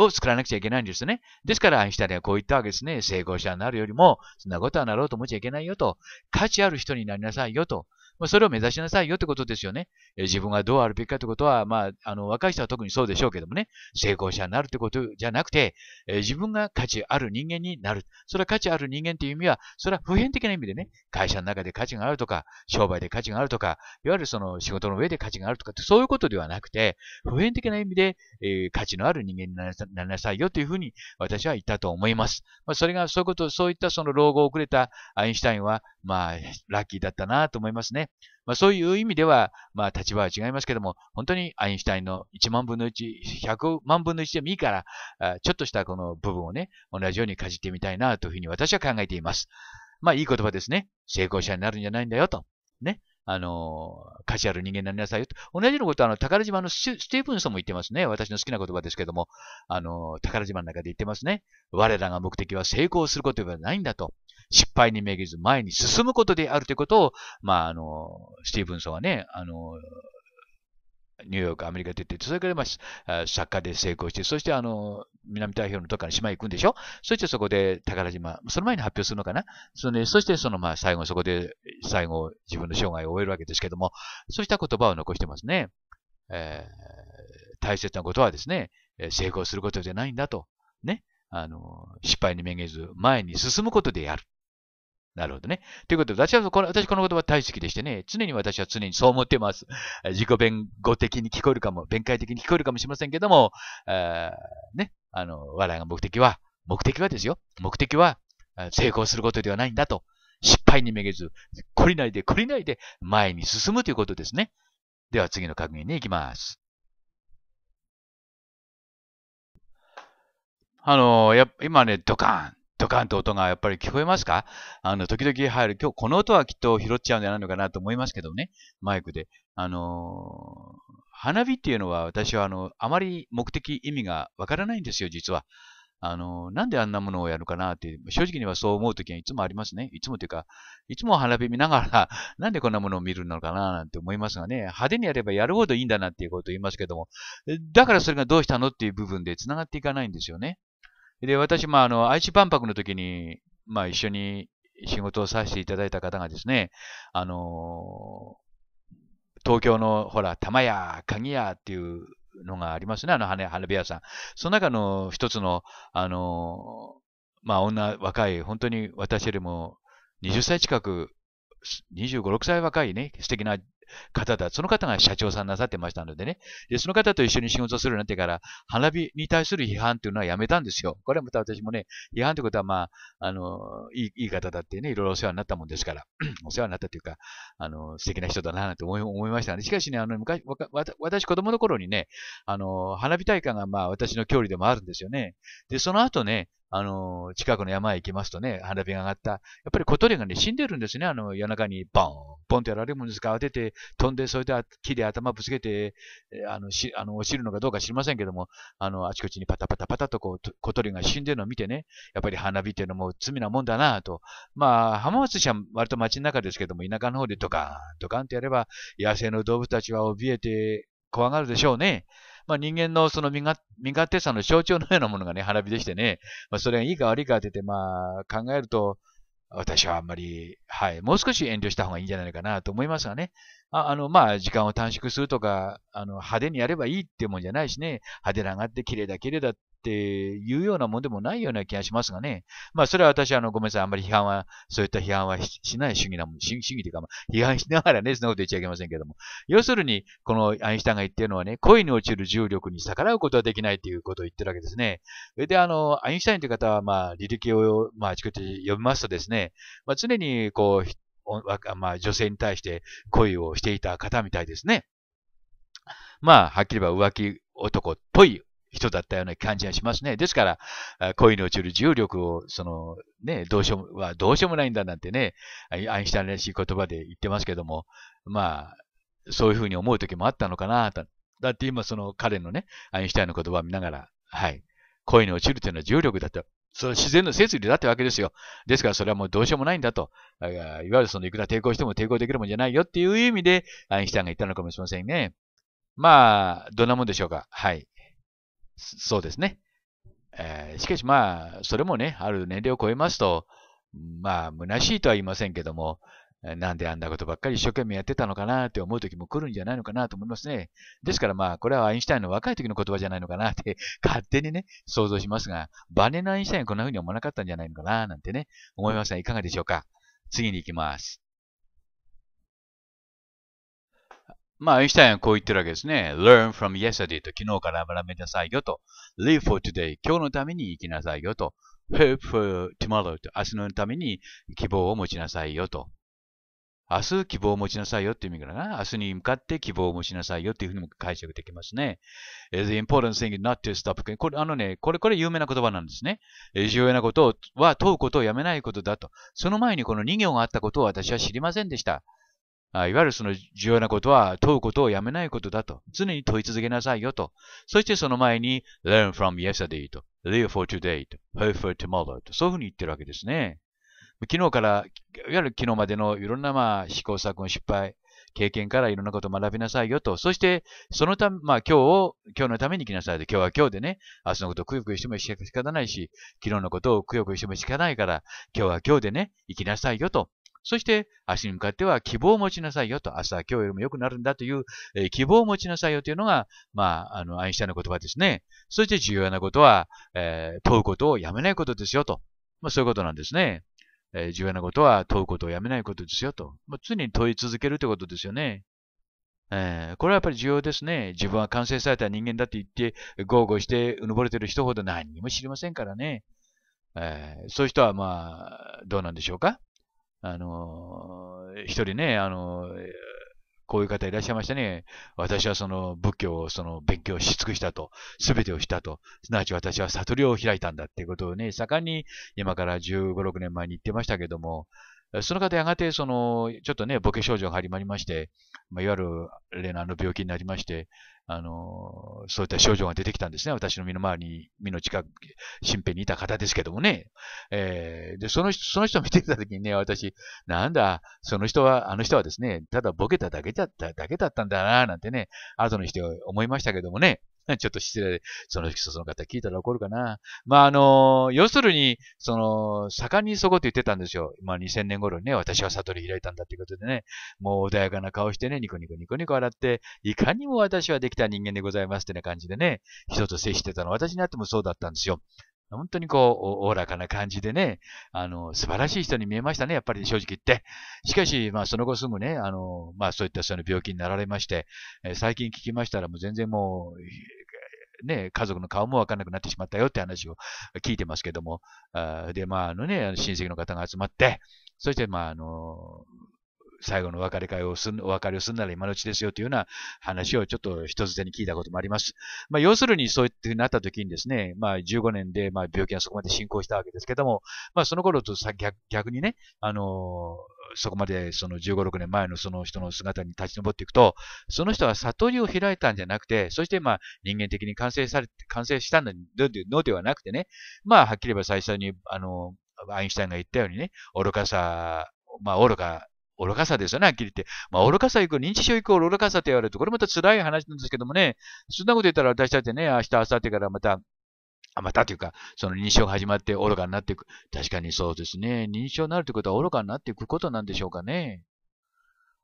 を作らなくちゃいけないんですね。ですから、アインシュタインはこう言ったわけですね。成功者になるよりも、そんなことはなろうと思っちゃいけないよと。価値ある人になりなさいよと。まあ、それを目指しなさいよってことですよね。え自分がどうあるべきかってことは、まあ、あの、若い人は特にそうでしょうけどもね、成功者になるってことじゃなくて、え自分が価値ある人間になる。それは価値ある人間っていう意味は、それは普遍的な意味でね、会社の中で価値があるとか、商売で価値があるとか、いわゆるその仕事の上で価値があるとかって、そういうことではなくて、普遍的な意味で、えー、価値のある人間になりなさいよというふうに私は言ったと思います。まあ、それが、そういうこと、そういったその老後をくれたアインシュタインは、まあ、ラッキーだったなと思いますね。まあ、そういう意味では、まあ、立場は違いますけども、本当にアインシュタインの1万分の1、100万分の1でもいいから、ちょっとしたこの部分をね、同じようにかじってみたいなというふうに私は考えています。まあ、いい言葉ですね。成功者になるんじゃないんだよと。ね。あの、価値ある人間になりなさいよと。同じようなことは、あの、宝島のスティーブンソンも言ってますね。私の好きな言葉ですけども、あの、宝島の中で言ってますね。我らが目的は成功することではないんだと。失敗にめげず前に進むことであるということを、まあ、あの、スティーブンソンはね、あの、ニューヨーク、アメリカ出て、それから、まあ、作家で成功して、そして、あの、南太平洋のどっから島行くんでしょそしてそこで宝島、その前に発表するのかなそ,、ね、そしてその、まあ、最後、そこで、最後、自分の生涯を終えるわけですけども、そうした言葉を残してますね。えー、大切なことはですね、成功することじゃないんだと。ね。あの、失敗にめげず、前に進むことでやる。なるほどね。ということで、私はこの、私この言葉大好きでしてね、常に私は常にそう思っています。自己弁護的に聞こえるかも、弁解的に聞こえるかもしれませんけども、えね、あの、笑いが目的は、目的はですよ。目的は、成功することではないんだと。失敗にめげず、懲りないで懲りないで前に進むということですね。では次の確認に行きます。あの、や今ね、ドカーン。ドカンと音がやっぱり聞こえますかあの、時々入る。今日この音はきっと拾っちゃうんじゃないのかなと思いますけどね。マイクで。あのー、花火っていうのは私はあの、あまり目的意味がわからないんですよ、実は。あの、なんであんなものをやるかなって、正直にはそう思うときはいつもありますね。いつもというか、いつも花火見ながら、なんでこんなものを見るのかななんて思いますがね、派手にやればやるほどいいんだなっていうことを言いますけども、だからそれがどうしたのっていう部分で繋がっていかないんですよね。で、私、も、あ、の、愛知万博の時に、まあ、一緒に仕事をさせていただいた方がですね、あの東京の、ほら、玉屋、鍵屋っていうのがありますね、あの花花火屋さん。その中の一つの、あのまあ、女、若い、本当に私よりも20歳近く、25、6歳若いね、素敵な方だ。その方が社長さんなさってましたのでね。で、その方と一緒に仕事するようになってから、花火に対する批判っていうのはやめたんですよ。これはまた私もね、批判ということは、まあ、あの、いい、いい方だってね、いろいろお世話になったもんですから、お世話になったというか、あの、素敵な人だな、なんて思い、思いましたね。しかしね、あの、昔、わ私、子供の頃にね、あの、花火大会が、まあ、私の距離でもあるんですよね。で、その後ね、あの、近くの山へ行きますとね、花火が上がった。やっぱり小鳥がね、死んでるんですね。あの、夜中にボン、ボンとやられるもんですから、当てて、飛んで、それで木で頭ぶつけて、あの、し、あの、落ちるのかどうか知りませんけども、あの、あちこちにパタパタパタとこう、小鳥が死んでるのを見てね、やっぱり花火っていうのも罪なもんだなと。まあ、浜松市は割と街の中ですけども、田舎の方でドカーン、ドカーンってやれば、野生の動物たちは怯えて怖がるでしょうね。まあ、人間のその身勝手さの象徴のようなものがね、花火でしてね、まあ、それがいいか悪いかってって、まあ、考えると、私はあんまり、はい、もう少し遠慮した方がいいんじゃないかなと思いますがね。ああの、まあ、時間を短縮するとか、あの、派手にやればいいってもんじゃないしね、派手な上がって綺麗だ綺麗だってっていうようなもんでもないような気がしますがね。まあ、それは私は、あの、ごめんなさい。あんまり批判は、そういった批判はしない主義なもん、主義というか、まあ、批判しながらね、そんなこと言っちゃいけませんけども。要するに、このアインシュタインが言ってるのはね、恋に落ちる重力に逆らうことはできないということを言ってるわけですね。それで、あの、アインシュタインという方は、まあ、履歴を、まあ、あちこち読みますとですね、まあ、常に、こう、まあ、女性に対して恋をしていた方みたいですね。まあ、はっきり言えば浮気男っぽい人だったような感じがしますね。ですから、恋に落ちる重力を、その、ね、どうしようはどうしようもないんだなんてね、アインシュタインらしい言葉で言ってますけども、まあ、そういうふうに思う時もあったのかな、と。だって今その彼のね、アインシュタインの言葉を見ながら、はい、恋に落ちるというのは重力だと。その自然の摂理だってわけですよ。ですからそれはもうどうしようもないんだと。いわゆるそのいくら抵抗しても抵抗できるもんじゃないよっていう意味でアインシュタインが言ったのかもしれませんね。まあ、どんなもんでしょうか。はい。そうですね。えー、しかしまあ、それもね、ある年齢を超えますと、まあ、虚しいとは言いませんけども、なんであんなことばっかり一生懸命やってたのかなって思う時も来るんじゃないのかなと思いますね。ですからまあ、これはアインシュタインの若い時の言葉じゃないのかなって 勝手にね、想像しますが、バネのアインシュタインはこんな風に思わなかったんじゃないのかななんてね、思いますが、いかがでしょうか。次に行きます。まあ、アインシュタインはこう言ってるわけですね。learn from yesterday と昨日から学べなさいよと。live for today 今日のために生きなさいよと。hope for tomorrow と明日のために希望を持ちなさいよと。明日希望を持ちなさいよっていう意味からな。明日に向かって希望を持ちなさいよっていうふうにも解釈できますね。The important thing is not to stop. これ、あのね、これ、これ有名な言葉なんですね。重要なことは問うことをやめないことだと。その前にこの2行があったことを私は知りませんでした。あいわゆるその重要なことは問うことをやめないことだと。常に問い続けなさいよと。そしてその前に learn from yesterday と live for today と hope for tomorrow とそういうふうに言ってるわけですね。昨日から、いわゆる昨日までのいろんなまあ試行錯誤失敗、経験からいろんなことを学びなさいよと。そして、そのため、まあ今日を、今日のために来なさいと。今日は今日でね、明日のことをくよくよしても仕方ないし、昨日のことをくよくよしても仕方ないから、今日は今日でね、生きなさいよと。そして、明日に向かっては希望を持ちなさいよと、明日は今日よりも良くなるんだという、えー、希望を持ちなさいよというのが、まあ、あの、アインシュタインの言葉ですね。そして重要なことは、えー、問うことをやめないことですよと。まあ、そういうことなんですね。えー、重要なことは問うことをやめないことですよと。まあ、常に問い続けるということですよね。えー、これはやっぱり重要ですね。自分は完成された人間だと言って、豪語してうぬぼれてる人ほど何にも知りませんからね。えー、そういう人はまあ、どうなんでしょうかあのー、一人ね、あのー、こういう方いらっしゃいましたね。私はその仏教をその勉強し尽くしたと、すべてをしたと、すなわち私は悟りを開いたんだっていうことをね、盛んに今から15、6年前に言ってましたけども、その方やがて、その、ちょっとね、ボケ症状が始まりまして、まあ、いわゆる、例のあの病気になりまして、あの、そういった症状が出てきたんですね。私の身の周りに、身の近く、身辺にいた方ですけどもね。えー、で、その人、その人を見てきた時にね、私、なんだ、その人は、あの人はですね、ただボケただけだった、だけだったんだな、なんてね、後の人は思いましたけどもね。ちょっと失礼で、その人その方聞いたら怒るかな。まあ、あの、要するに、その、盛んにそこと言ってたんですよ。まあ、2000年頃にね、私は悟り開いたんだっていうことでね、もう穏やかな顔してね、ニコニコニコニコ笑って、いかにも私はできた人間でございますってな感じでね、人と接してたの、私にあってもそうだったんですよ。本当にこう、おおらかな感じでね、あの、素晴らしい人に見えましたね、やっぱり正直言って。しかし、まあ、その後すぐね、あの、まあ、そういったその病気になられまして、えー、最近聞きましたら、もう全然もう、ね、家族の顔もわかんなくなってしまったよって話を聞いてますけども、あで、まあ、あのね、親戚の方が集まって、そして、まあ、あの、最後の別れ会をすん、お別れをするなら今のうちですよというような話をちょっと人づてに聞いたこともあります。まあ、要するにそういってなった時にですね、まあ、15年で、まあ、病気がそこまで進行したわけですけども、まあ、その頃とさ逆逆にね、あのーそこまでその15、6年前のその人の姿に立ち上っていくと、その人は悟りを開いたんじゃなくて、そしてまあ人間的に完成されて、完成したのではなくてね、まあはっきり言えば最初に、あの、アインシュタインが言ったようにね、愚かさ、まあ愚か愚かさですよね、はっきり言って。まあ、愚かさイコール、認知症イコール愚かさと言われると、これまた辛い話なんですけどもね、そんなこと言ったら私だってね、明日、明後日からまたあ、またというか、その認証が始まって愚かになっていく。確かにそうですね。認証になるということは愚かになっていくことなんでしょうかね。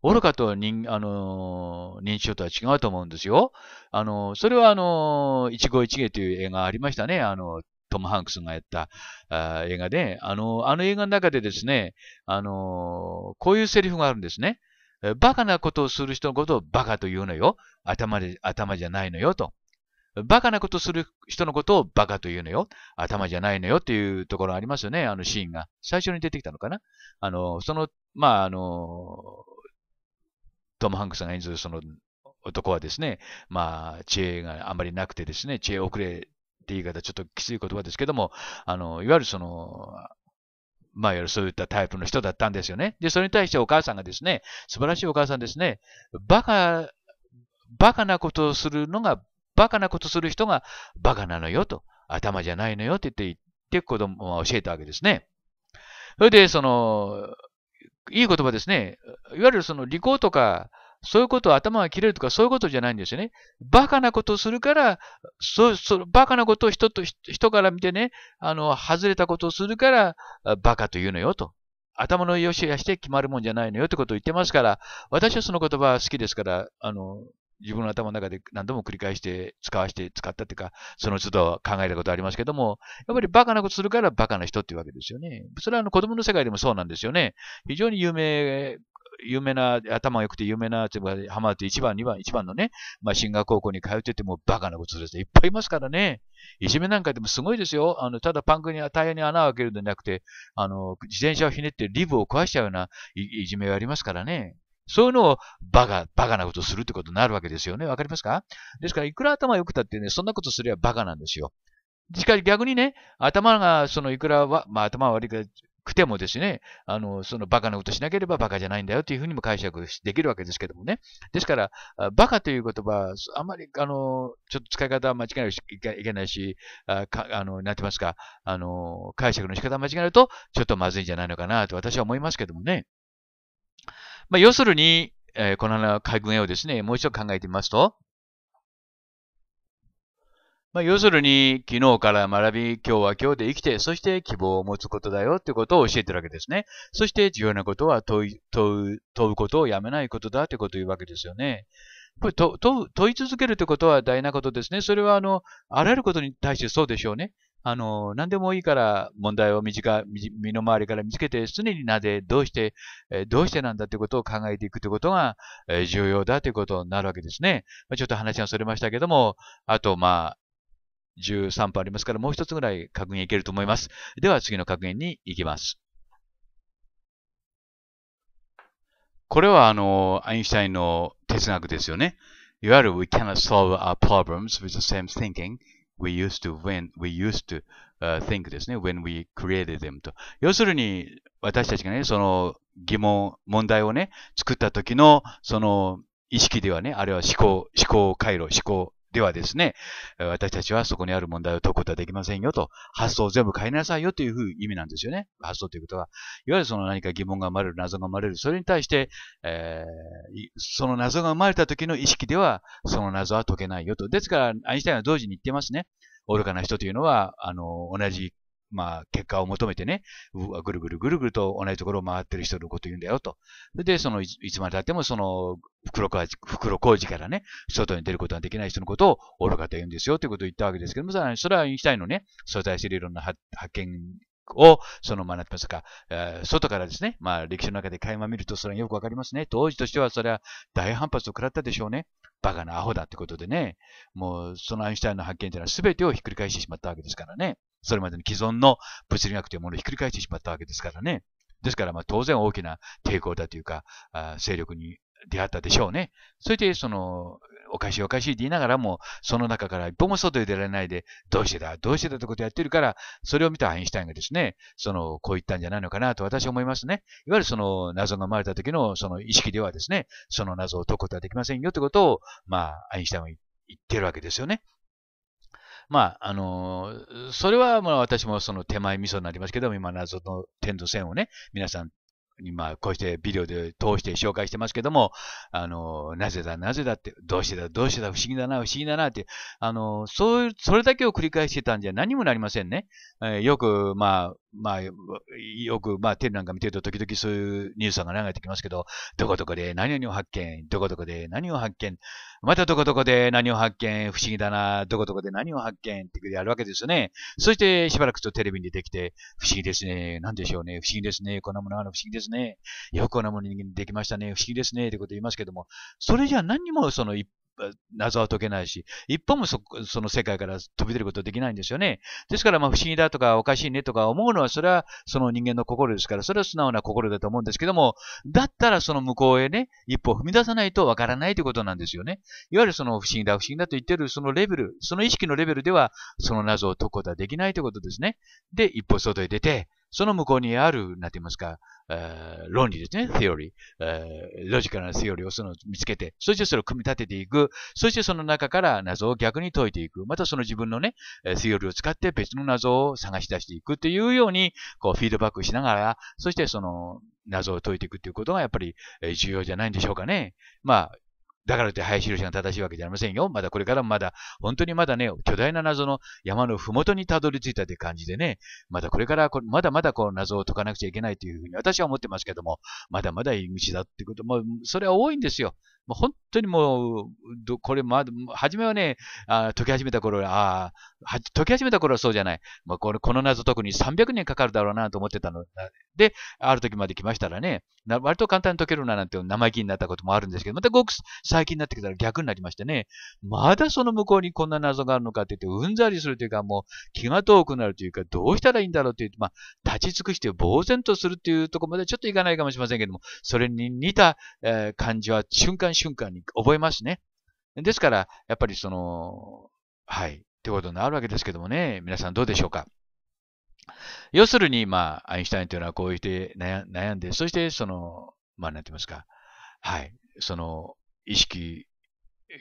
愚かと認、あのー、認証とは違うと思うんですよ。あのー、それはあのー、一期一会という映画ありましたね。あのトム・ハンクスがやったあ映画で、あの、あの映画の中でですね、あの、こういうセリフがあるんですね。バカなことをする人のことをバカと言うのよ。頭で、頭じゃないのよと。バカなことする人のことをバカというのよ。頭じゃないのよっていうところありますよね。あのシーンが。最初に出てきたのかな。あの、その、まあ、あの、トム・ハンクスが演じるその男はですね、まあ、知恵があんまりなくてですね、知恵遅れって言い方、ちょっときつい言葉ですけども、あの、いわゆるその、まあ、いわゆるそういったタイプの人だったんですよね。で、それに対してお母さんがですね、素晴らしいお母さんですね、バカ、バカなことをするのがバカなことする人がバカなのよと、頭じゃないのよって言って子供は教えたわけですね。それで、その、いい言葉ですね。いわゆるその利口とか、そういうことを頭が切れるとか、そういうことじゃないんですよね。バカなことをするから、そそバカなことを人と人から見てね、あの、外れたことをするから、バカというのよと。頭の良し悪しで決まるもんじゃないのよってことを言ってますから、私はその言葉好きですから、あの、自分の頭の中で何度も繰り返して使わして、使ったっていうか、その都度考えたことありますけども、やっぱりバカなことするからバカな人っていうわけですよね。それはあの子供の世界でもそうなんですよね。非常に有名、有名な、頭が良くて有名な、例えば、浜って一番、二番、一番のね、まあ、進学高校に通っててもバカなことする人いっぱいいますからね。いじめなんかでもすごいですよ。あの、ただパンクに、タイヤに穴を開けるんじゃなくて、あの、自転車をひねってリブを壊しちゃうようないじめがありますからね。そういうのをバカ、バカなことするってことになるわけですよね。わかりますかですから、いくら頭良くたってね、そんなことすればバカなんですよ。しかし逆にね、頭が、そのいくらは、まあ頭悪くてもですね、あの、そのバカなことしなければバカじゃないんだよというふうにも解釈できるわけですけどもね。ですから、バカという言葉、あんまり、あの、ちょっと使い方間違えるしいけないし、あの、なんてますか、あの、解釈の仕方間違えると、ちょっとまずいんじゃないのかなと私は思いますけどもね。まあ、要するに、えー、この軍言をですね、もう一度考えてみますと、まあ、要するに、昨日から学び、今日は今日で生きて、そして希望を持つことだよということを教えてるわけですね。そして重要なことは問い問う問うことをやめないことだということを言うわけですよね。これ問問い続けるということは大事なことですね。それはあの、あらゆることに対してそうでしょうね。あの、何でもいいから問題を身近、身の回りから見つけて、常になぜ、どうして、えどうしてなんだということを考えていくということが、え重要だということになるわけですね。ちょっと話がそれましたけども、あと、まあ、13歩ありますから、もう一つぐらい格言いけると思います。では、次の格言に行きます。これは、あの、アインシュタインの哲学ですよね。いわゆる、we cannot solve our problems with the same thinking we used to when we used to、uh, think ですね。when we created them と。要するに、私たちがね、その疑問、問題をね、作った時の、その意識ではね、あれは思考、思考回路、思考ではですね、私たちはそこにある問題を解くことはできませんよと、発想を全部変えなさいよという意味なんですよね。発想ということは、いわゆるその何か疑問が生まれる、謎が生まれる、それに対して、えー、その謎が生まれた時の意識では、その謎は解けないよと。ですから、アインシュタインは同時に言ってますね。愚かな人というのは、あの、同じまあ、結果を求めてね、ぐるぐるぐるぐると同じところを回ってる人のこと言うんだよと。で、その、いつまでたっても、その、袋小路、袋小路からね、外に出ることができない人のことを愚かと言うんですよということを言ったわけですけども、それはインシュタインのね、相対性理論の発見を、その、まあ、なますか、えー、外からですね、まあ、歴史の中で垣間見ると、それはよくわかりますね。当時としては、それは大反発を食らったでしょうね。バカなアホだってことでね、もう、そのアインシュタインの発見というのは全てをひっくり返してしまったわけですからね。それまでの既存の物理学というものをひっくり返してしまったわけですからね。ですから、まあ当然大きな抵抗だというか、あ勢力に出会ったでしょうね。それで、その、おかしいおかしいって言いながらも、その中から一歩も外へ出られないで、どうしてだ、どうしてだってことやってるから、それを見たアインシュタインがですね、その、こう言ったんじゃないのかなと私は思いますね。いわゆるその、謎が生まれた時のその意識ではですね、その謎を解くことはできませんよってことを、まあ、アインシュタインは言ってるわけですよね。まあ、あのそれはまあ私もその手前味噌になりますけども、今謎の天と線をね、皆さんにまあこうしてビデオで通して紹介してますけども、あのなぜだなぜだって、どうしてだどうしてだ不思議だな不思議だなって、あのそういう、それだけを繰り返してたんじゃ何もなりませんね。えー、よく、まあ、まあ、よく、まあ、テレビなんか見てると時々そういうニュースが流れてきますけど、どこどこで何を発見、どこどこで何を発見、またどこどこで何を発見、不思議だな、どこどこで何を発見ってことやるわけですよね。そしてしばらくとテレビに出てきて、不思議ですね、何でしょうね、不思議ですね、こんなものあの不思議ですね、よくこんなものにできましたね、不思議ですね、ってこと言いますけども、それじゃ何にもその一謎は解けないし、一歩もそ、その世界から飛び出ることはできないんですよね。ですから、まあ、不思議だとか、おかしいねとか思うのは、それは、その人間の心ですから、それは素直な心だと思うんですけども、だったら、その向こうへね、一歩踏み出さないとわからないということなんですよね。いわゆるその不思議だ、不思議だと言ってる、そのレベル、その意識のレベルでは、その謎を解くことはできないということですね。で、一歩外へ出て、その向こうにある、なんて言いますか、えー、論理ですね、theory、えー、ロジカルな theory をその見つけて、そしてそれを組み立てていく、そしてその中から謎を逆に解いていく、またその自分のね、theory を使って別の謎を探し出していくっていうように、こうフィードバックしながら、そしてその謎を解いていくっていうことがやっぱり重要じゃないんでしょうかね。まあ、だからって林博士が正しいわけじゃありませんよ。まだこれからもまだ、本当にまだね、巨大な謎の山の麓にたどり着いたという感じでね、まだこれからまだまだこう謎を解かなくちゃいけないというふうに私は思ってますけども、まだまだ入り口だってことも、それは多いんですよ。もう本当にもう、これま、だ、初めはね、あ解き始めた頃、ああ、解き始めた頃はそうじゃない。まあ、ここの謎特に300年かかるだろうなと思ってたので、ある時まで来ましたらね、割と簡単に解けるななんて生意気になったこともあるんですけど、またごく最近になってきたら逆になりましてね、まだその向こうにこんな謎があるのかって言って、うんざりするというか、もう気が遠くなるというか、どうしたらいいんだろうという、まあ、立ち尽くして呆然とするというところまでちょっといかないかもしれませんけども、それに似た、感じは瞬間瞬間に覚えますね。ですから、やっぱりその、はい。ってことになるわけですけどもね、皆さんどうでしょうか。要するに、まあ、アインシュタインというのはこう言って悩んで、そしてその、まあ、なんて言いますか、はい、その、意識、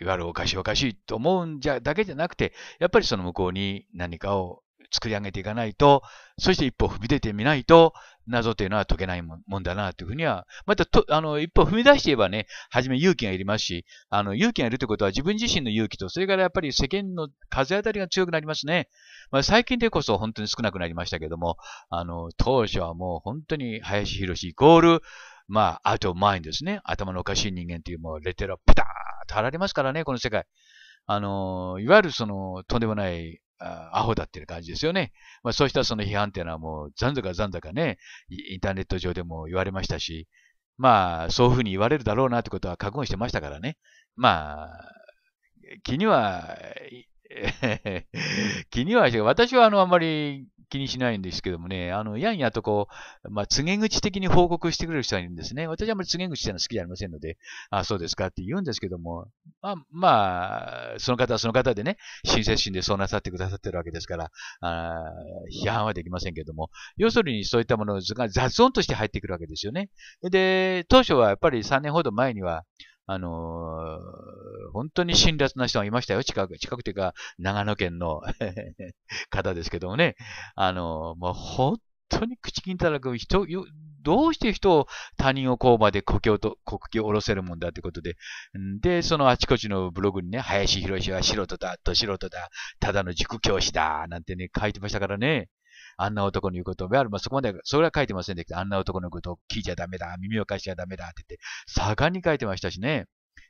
いわゆるおかしいおかしいと思うんじゃ、だけじゃなくて、やっぱりその向こうに何かを作り上げていかないと、そして一歩踏み出てみないと、謎というのは解けないもんだな、というふうには、またと、あの、一歩踏み出していえばね、はじめ勇気がいりますし、あの、勇気がいるということは自分自身の勇気と、それからやっぱり世間の風当たりが強くなりますね。まあ、最近でこそ本当に少なくなりましたけども、あの、当初はもう本当に林博士イコール、まあ、アウトマインですね。頭のおかしい人間という、もうレテラ、プターンと貼られますからね、この世界。あの、いわゆるその、とんでもないアホだっていう感じですよね。まあ、そうしたその批判っていうのはもう残高残高ね、インターネット上でも言われましたし、まあ、そういうふうに言われるだろうなってことは覚悟してましたからね。まあ、気には、気には私はあの、あんまり気にしないんですけどもね、あの、やんやとこう、まあ、告げ口的に報告してくれる人がいるんですね。私はあまり告げ口っていうのは好きじゃありませんので、あ、そうですかって言うんですけども、まあ、まあ、その方はその方でね、親切心でそうなさってくださってるわけですから、あ批判はできませんけども、要するにそういったものが雑音として入ってくるわけですよね。で、当初はやっぱり3年ほど前には、あの本当に辛辣な人がいましたよ、近く。近くというか、長野県の 方ですけどもね。あの、もう本当に口にたらく人、どうして人を、他人をこうまで国境と、国境を下ろせるもんだってことで、で、そのあちこちのブログにね、林博士は素人だ、と素人だ、ただの塾教師だ、なんてね、書いてましたからね。あんな男の言うことを、まあ、そこまで、それは書いてませんでした。あんな男のことを聞いちゃダメだ、耳を貸しちゃダメだって言って、盛んに書いてましたしね。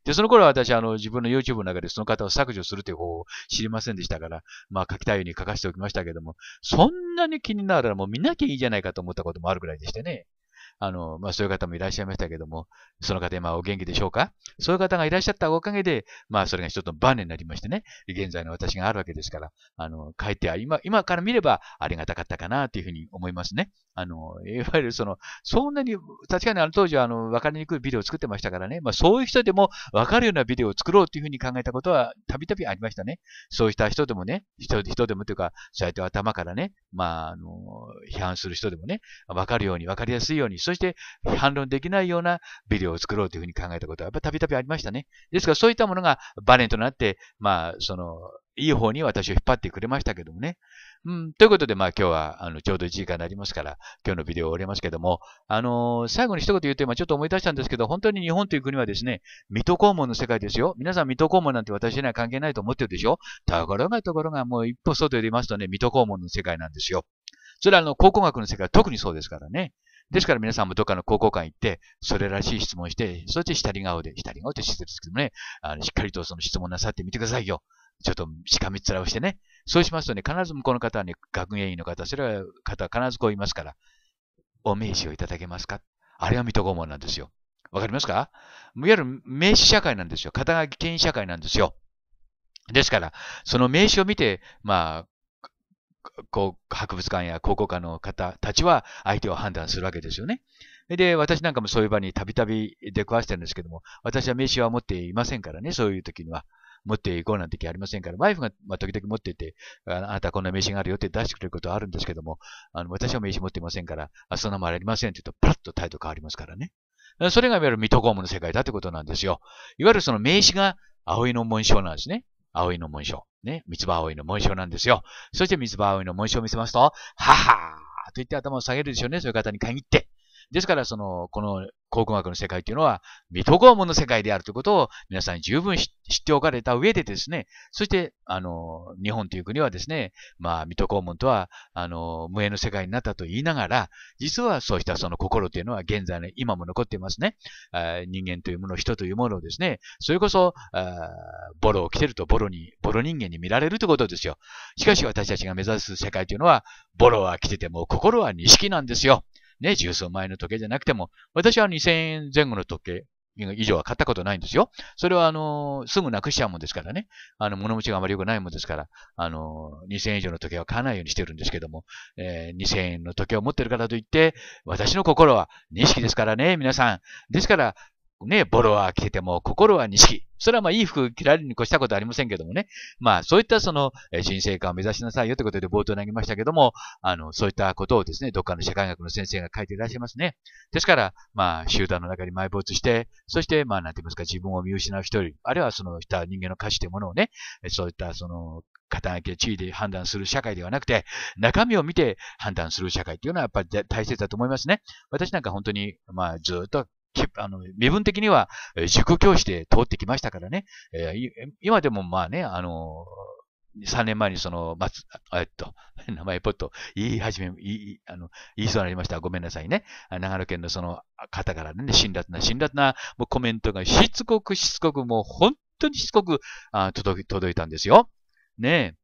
で、その頃は私、あの、自分の YouTube の中でその方を削除するという方法を知りませんでしたから、まあ書きたいように書かせておきましたけども、そんなに気になるならもう見なきゃいいじゃないかと思ったこともあるぐらいでしてね。あの、まあ、そういう方もいらっしゃいましたけども、その方今お元気でしょうかそういう方がいらっしゃったおかげで、まあ、それが一つのバネになりましてね、現在の私があるわけですから、あの、書いては、今、今から見ればありがたかったかなというふうに思いますね。あの、いわゆるその、そんなに、確かにあの当時はあの、わかりにくいビデオを作ってましたからね、まあ、そういう人でもわかるようなビデオを作ろうというふうに考えたことは、たびたびありましたね。そうした人でもね、人人でもというか、そうやって頭からね、まあ、あの、批判する人でもね、わかるように、わかりやすいように、そして反論できないようなビデオを作ろうというふうに考えたことは、やっぱたびたびありましたね。ですから、そういったものがバネとなって、まあ、その、いい方に私を引っ張ってくれましたけどもね。うん、ということで、まあ今日は、あの、ちょうど1時間になりますから、今日のビデオを終わりますけども、あのー、最後に一言言うと、今ちょっと思い出したんですけど、本当に日本という国はですね、水戸黄門の世界ですよ。皆さん水戸黄門なんて私には関係ないと思ってるでしょところが、ところが、もう一歩外で言いますとね、水戸黄門の世界なんですよ。それはあの、考古学の世界は特にそうですからね。ですから皆さんもどっかの高校館行って、それらしい質問して、そして下り顔で、下り顔ってるんですけどね、あのしっかりとその質問なさってみてくださいよ。ちょっとしかみつらをしてね。そうしますとね、必ず向こうの方はね、学芸員の方、それは方は必ずこう言いますから、お名刺をいただけますかあれは水戸黄門なんですよ。わかりますかいわゆる名刺社会なんですよ。肩書き権威社会なんですよ。ですから、その名刺を見て、まあ、こう、博物館や考古館の方たちは相手を判断するわけですよね。で、私なんかもそういう場にたびたび出くわしてるんですけども、私は名刺は持っていませんからね、そういう時には。持っていこうなんて気ありませんから、ワイフが、ま時々持っていて、あなたこんな名刺があるよって出してくれることはあるんですけども、あの私は名刺持っていませんから、あそんなもんありませんって言うと、パラッと態度変わりますからね。それがいわゆる水戸黄門の世界だってことなんですよ。いわゆるその名刺が葵の紋章なんですね。青いの紋章。ね、三つ葉いの紋章なんですよ。そして三つ葉いの紋章を見せますと、ははーと言って頭を下げるでしょうね、そういう方に限って。ですから、その、この考古学の世界というのは、水戸黄門の世界であるということを皆さんに十分知っておかれた上でですね、そして、あの、日本という国はですね、まあ、水戸黄門とは、あの、無縁の世界になったと言いながら、実はそうしたその心というのは現在の今も残っていますね。人間というもの、人というものをですね、それこそ、ボロを着てるとボロに、ボロ人間に見られるということですよ。しかし私たちが目指す世界というのは、ボロは着てても心は錦なんですよ。ね、十数万円の時計じゃなくても、私は2000円前後の時計以上は買ったことないんですよ。それは、あの、すぐなくしちゃうもんですからね。あの、物持ちがあまり良くないもんですから、あの、2000円以上の時計は買わないようにしてるんですけども、えー、2000円の時計を持ってるからといって、私の心は認識ですからね、皆さん。ですから、ね、ボロは着てても心は錦。それはまあいい服着られるに越したことありませんけどもね。まあそういったその新生活を目指しなさいよということで冒頭なげましたけども、あの、そういったことをですね、どっかの社会学の先生が書いていらっしゃいますね。ですから、まあ集団の中に埋没して、そしてまあなんて言いますか自分を見失う一人、あるいはその人、人間の価値というものをね、そういったその肩書きや地位で判断する社会ではなくて、中身を見て判断する社会というのはやっぱり大切だと思いますね。私なんか本当に、まあずっとあの、身分的には、塾教師で通ってきましたからね、えー、今でもまあね、あのー、3年前にその、えっと、名前ポッと言い始め、言い、あの、言いそうになりました。ごめんなさいね。長野県のその方からね、辛辣な、辛辣なもうコメントがしつこくしつこく、もう本当にしつこくあ届届いたんですよ。ね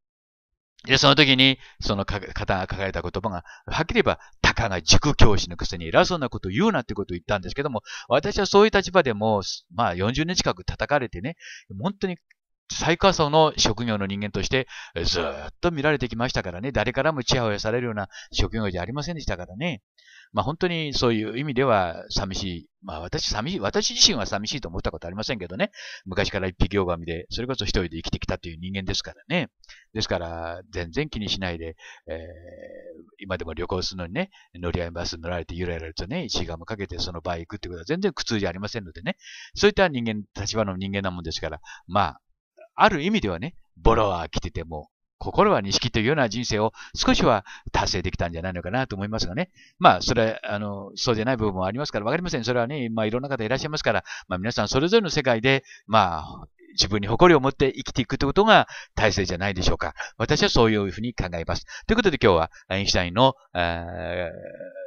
え。で、その時に、その方が書かれた言葉が、はっきり言えば、たかが塾教師のくせに偉そうなこと言うなってことを言ったんですけども、私はそういう立場でも、まあ40年近く叩かれてね、本当に最下層の職業の人間としてずっと見られてきましたからね、誰からもちヤホやされるような職業じゃありませんでしたからね。まあ本当にそういう意味では寂しい。まあ私寂しい、私自身は寂しいと思ったことありませんけどね。昔から一匹狼で、それこそ一人で生きてきたという人間ですからね。ですから全然気にしないで、えー、今でも旅行するのにね、乗り合いバス乗られて揺られるとね、一時間もかけてその場へ行くってことは全然苦痛じゃありませんのでね。そういった人間、立場の人間なもんですから、まあある意味ではね、ボロは来てても、心は錦というような人生を少しは達成できたんじゃないのかなと思いますがね。まあ、それは、あの、そうじゃない部分もありますから、わかりません。それはね、まあ、いろんな方いらっしゃいますから、まあ、皆さんそれぞれの世界で、まあ、自分に誇りを持って生きていくということが大切じゃないでしょうか。私はそういうふうに考えます。ということで今日はアインシュタインの、え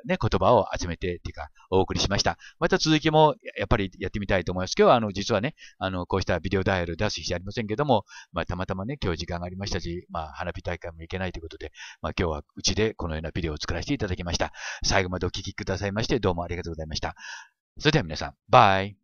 ー、ね、言葉を集めて、っていうか、お送りしました。また続きもやっぱりやってみたいと思います。今日はあの、実はね、あの、こうしたビデオダイヤル出す日ありませんけども、まあ、たまたまね、今日時間がありましたし、まあ、花火大会も行けないということで、まあ、今日はうちでこのようなビデオを作らせていただきました。最後までお聴きくださいまして、どうもありがとうございました。それでは皆さん、バイ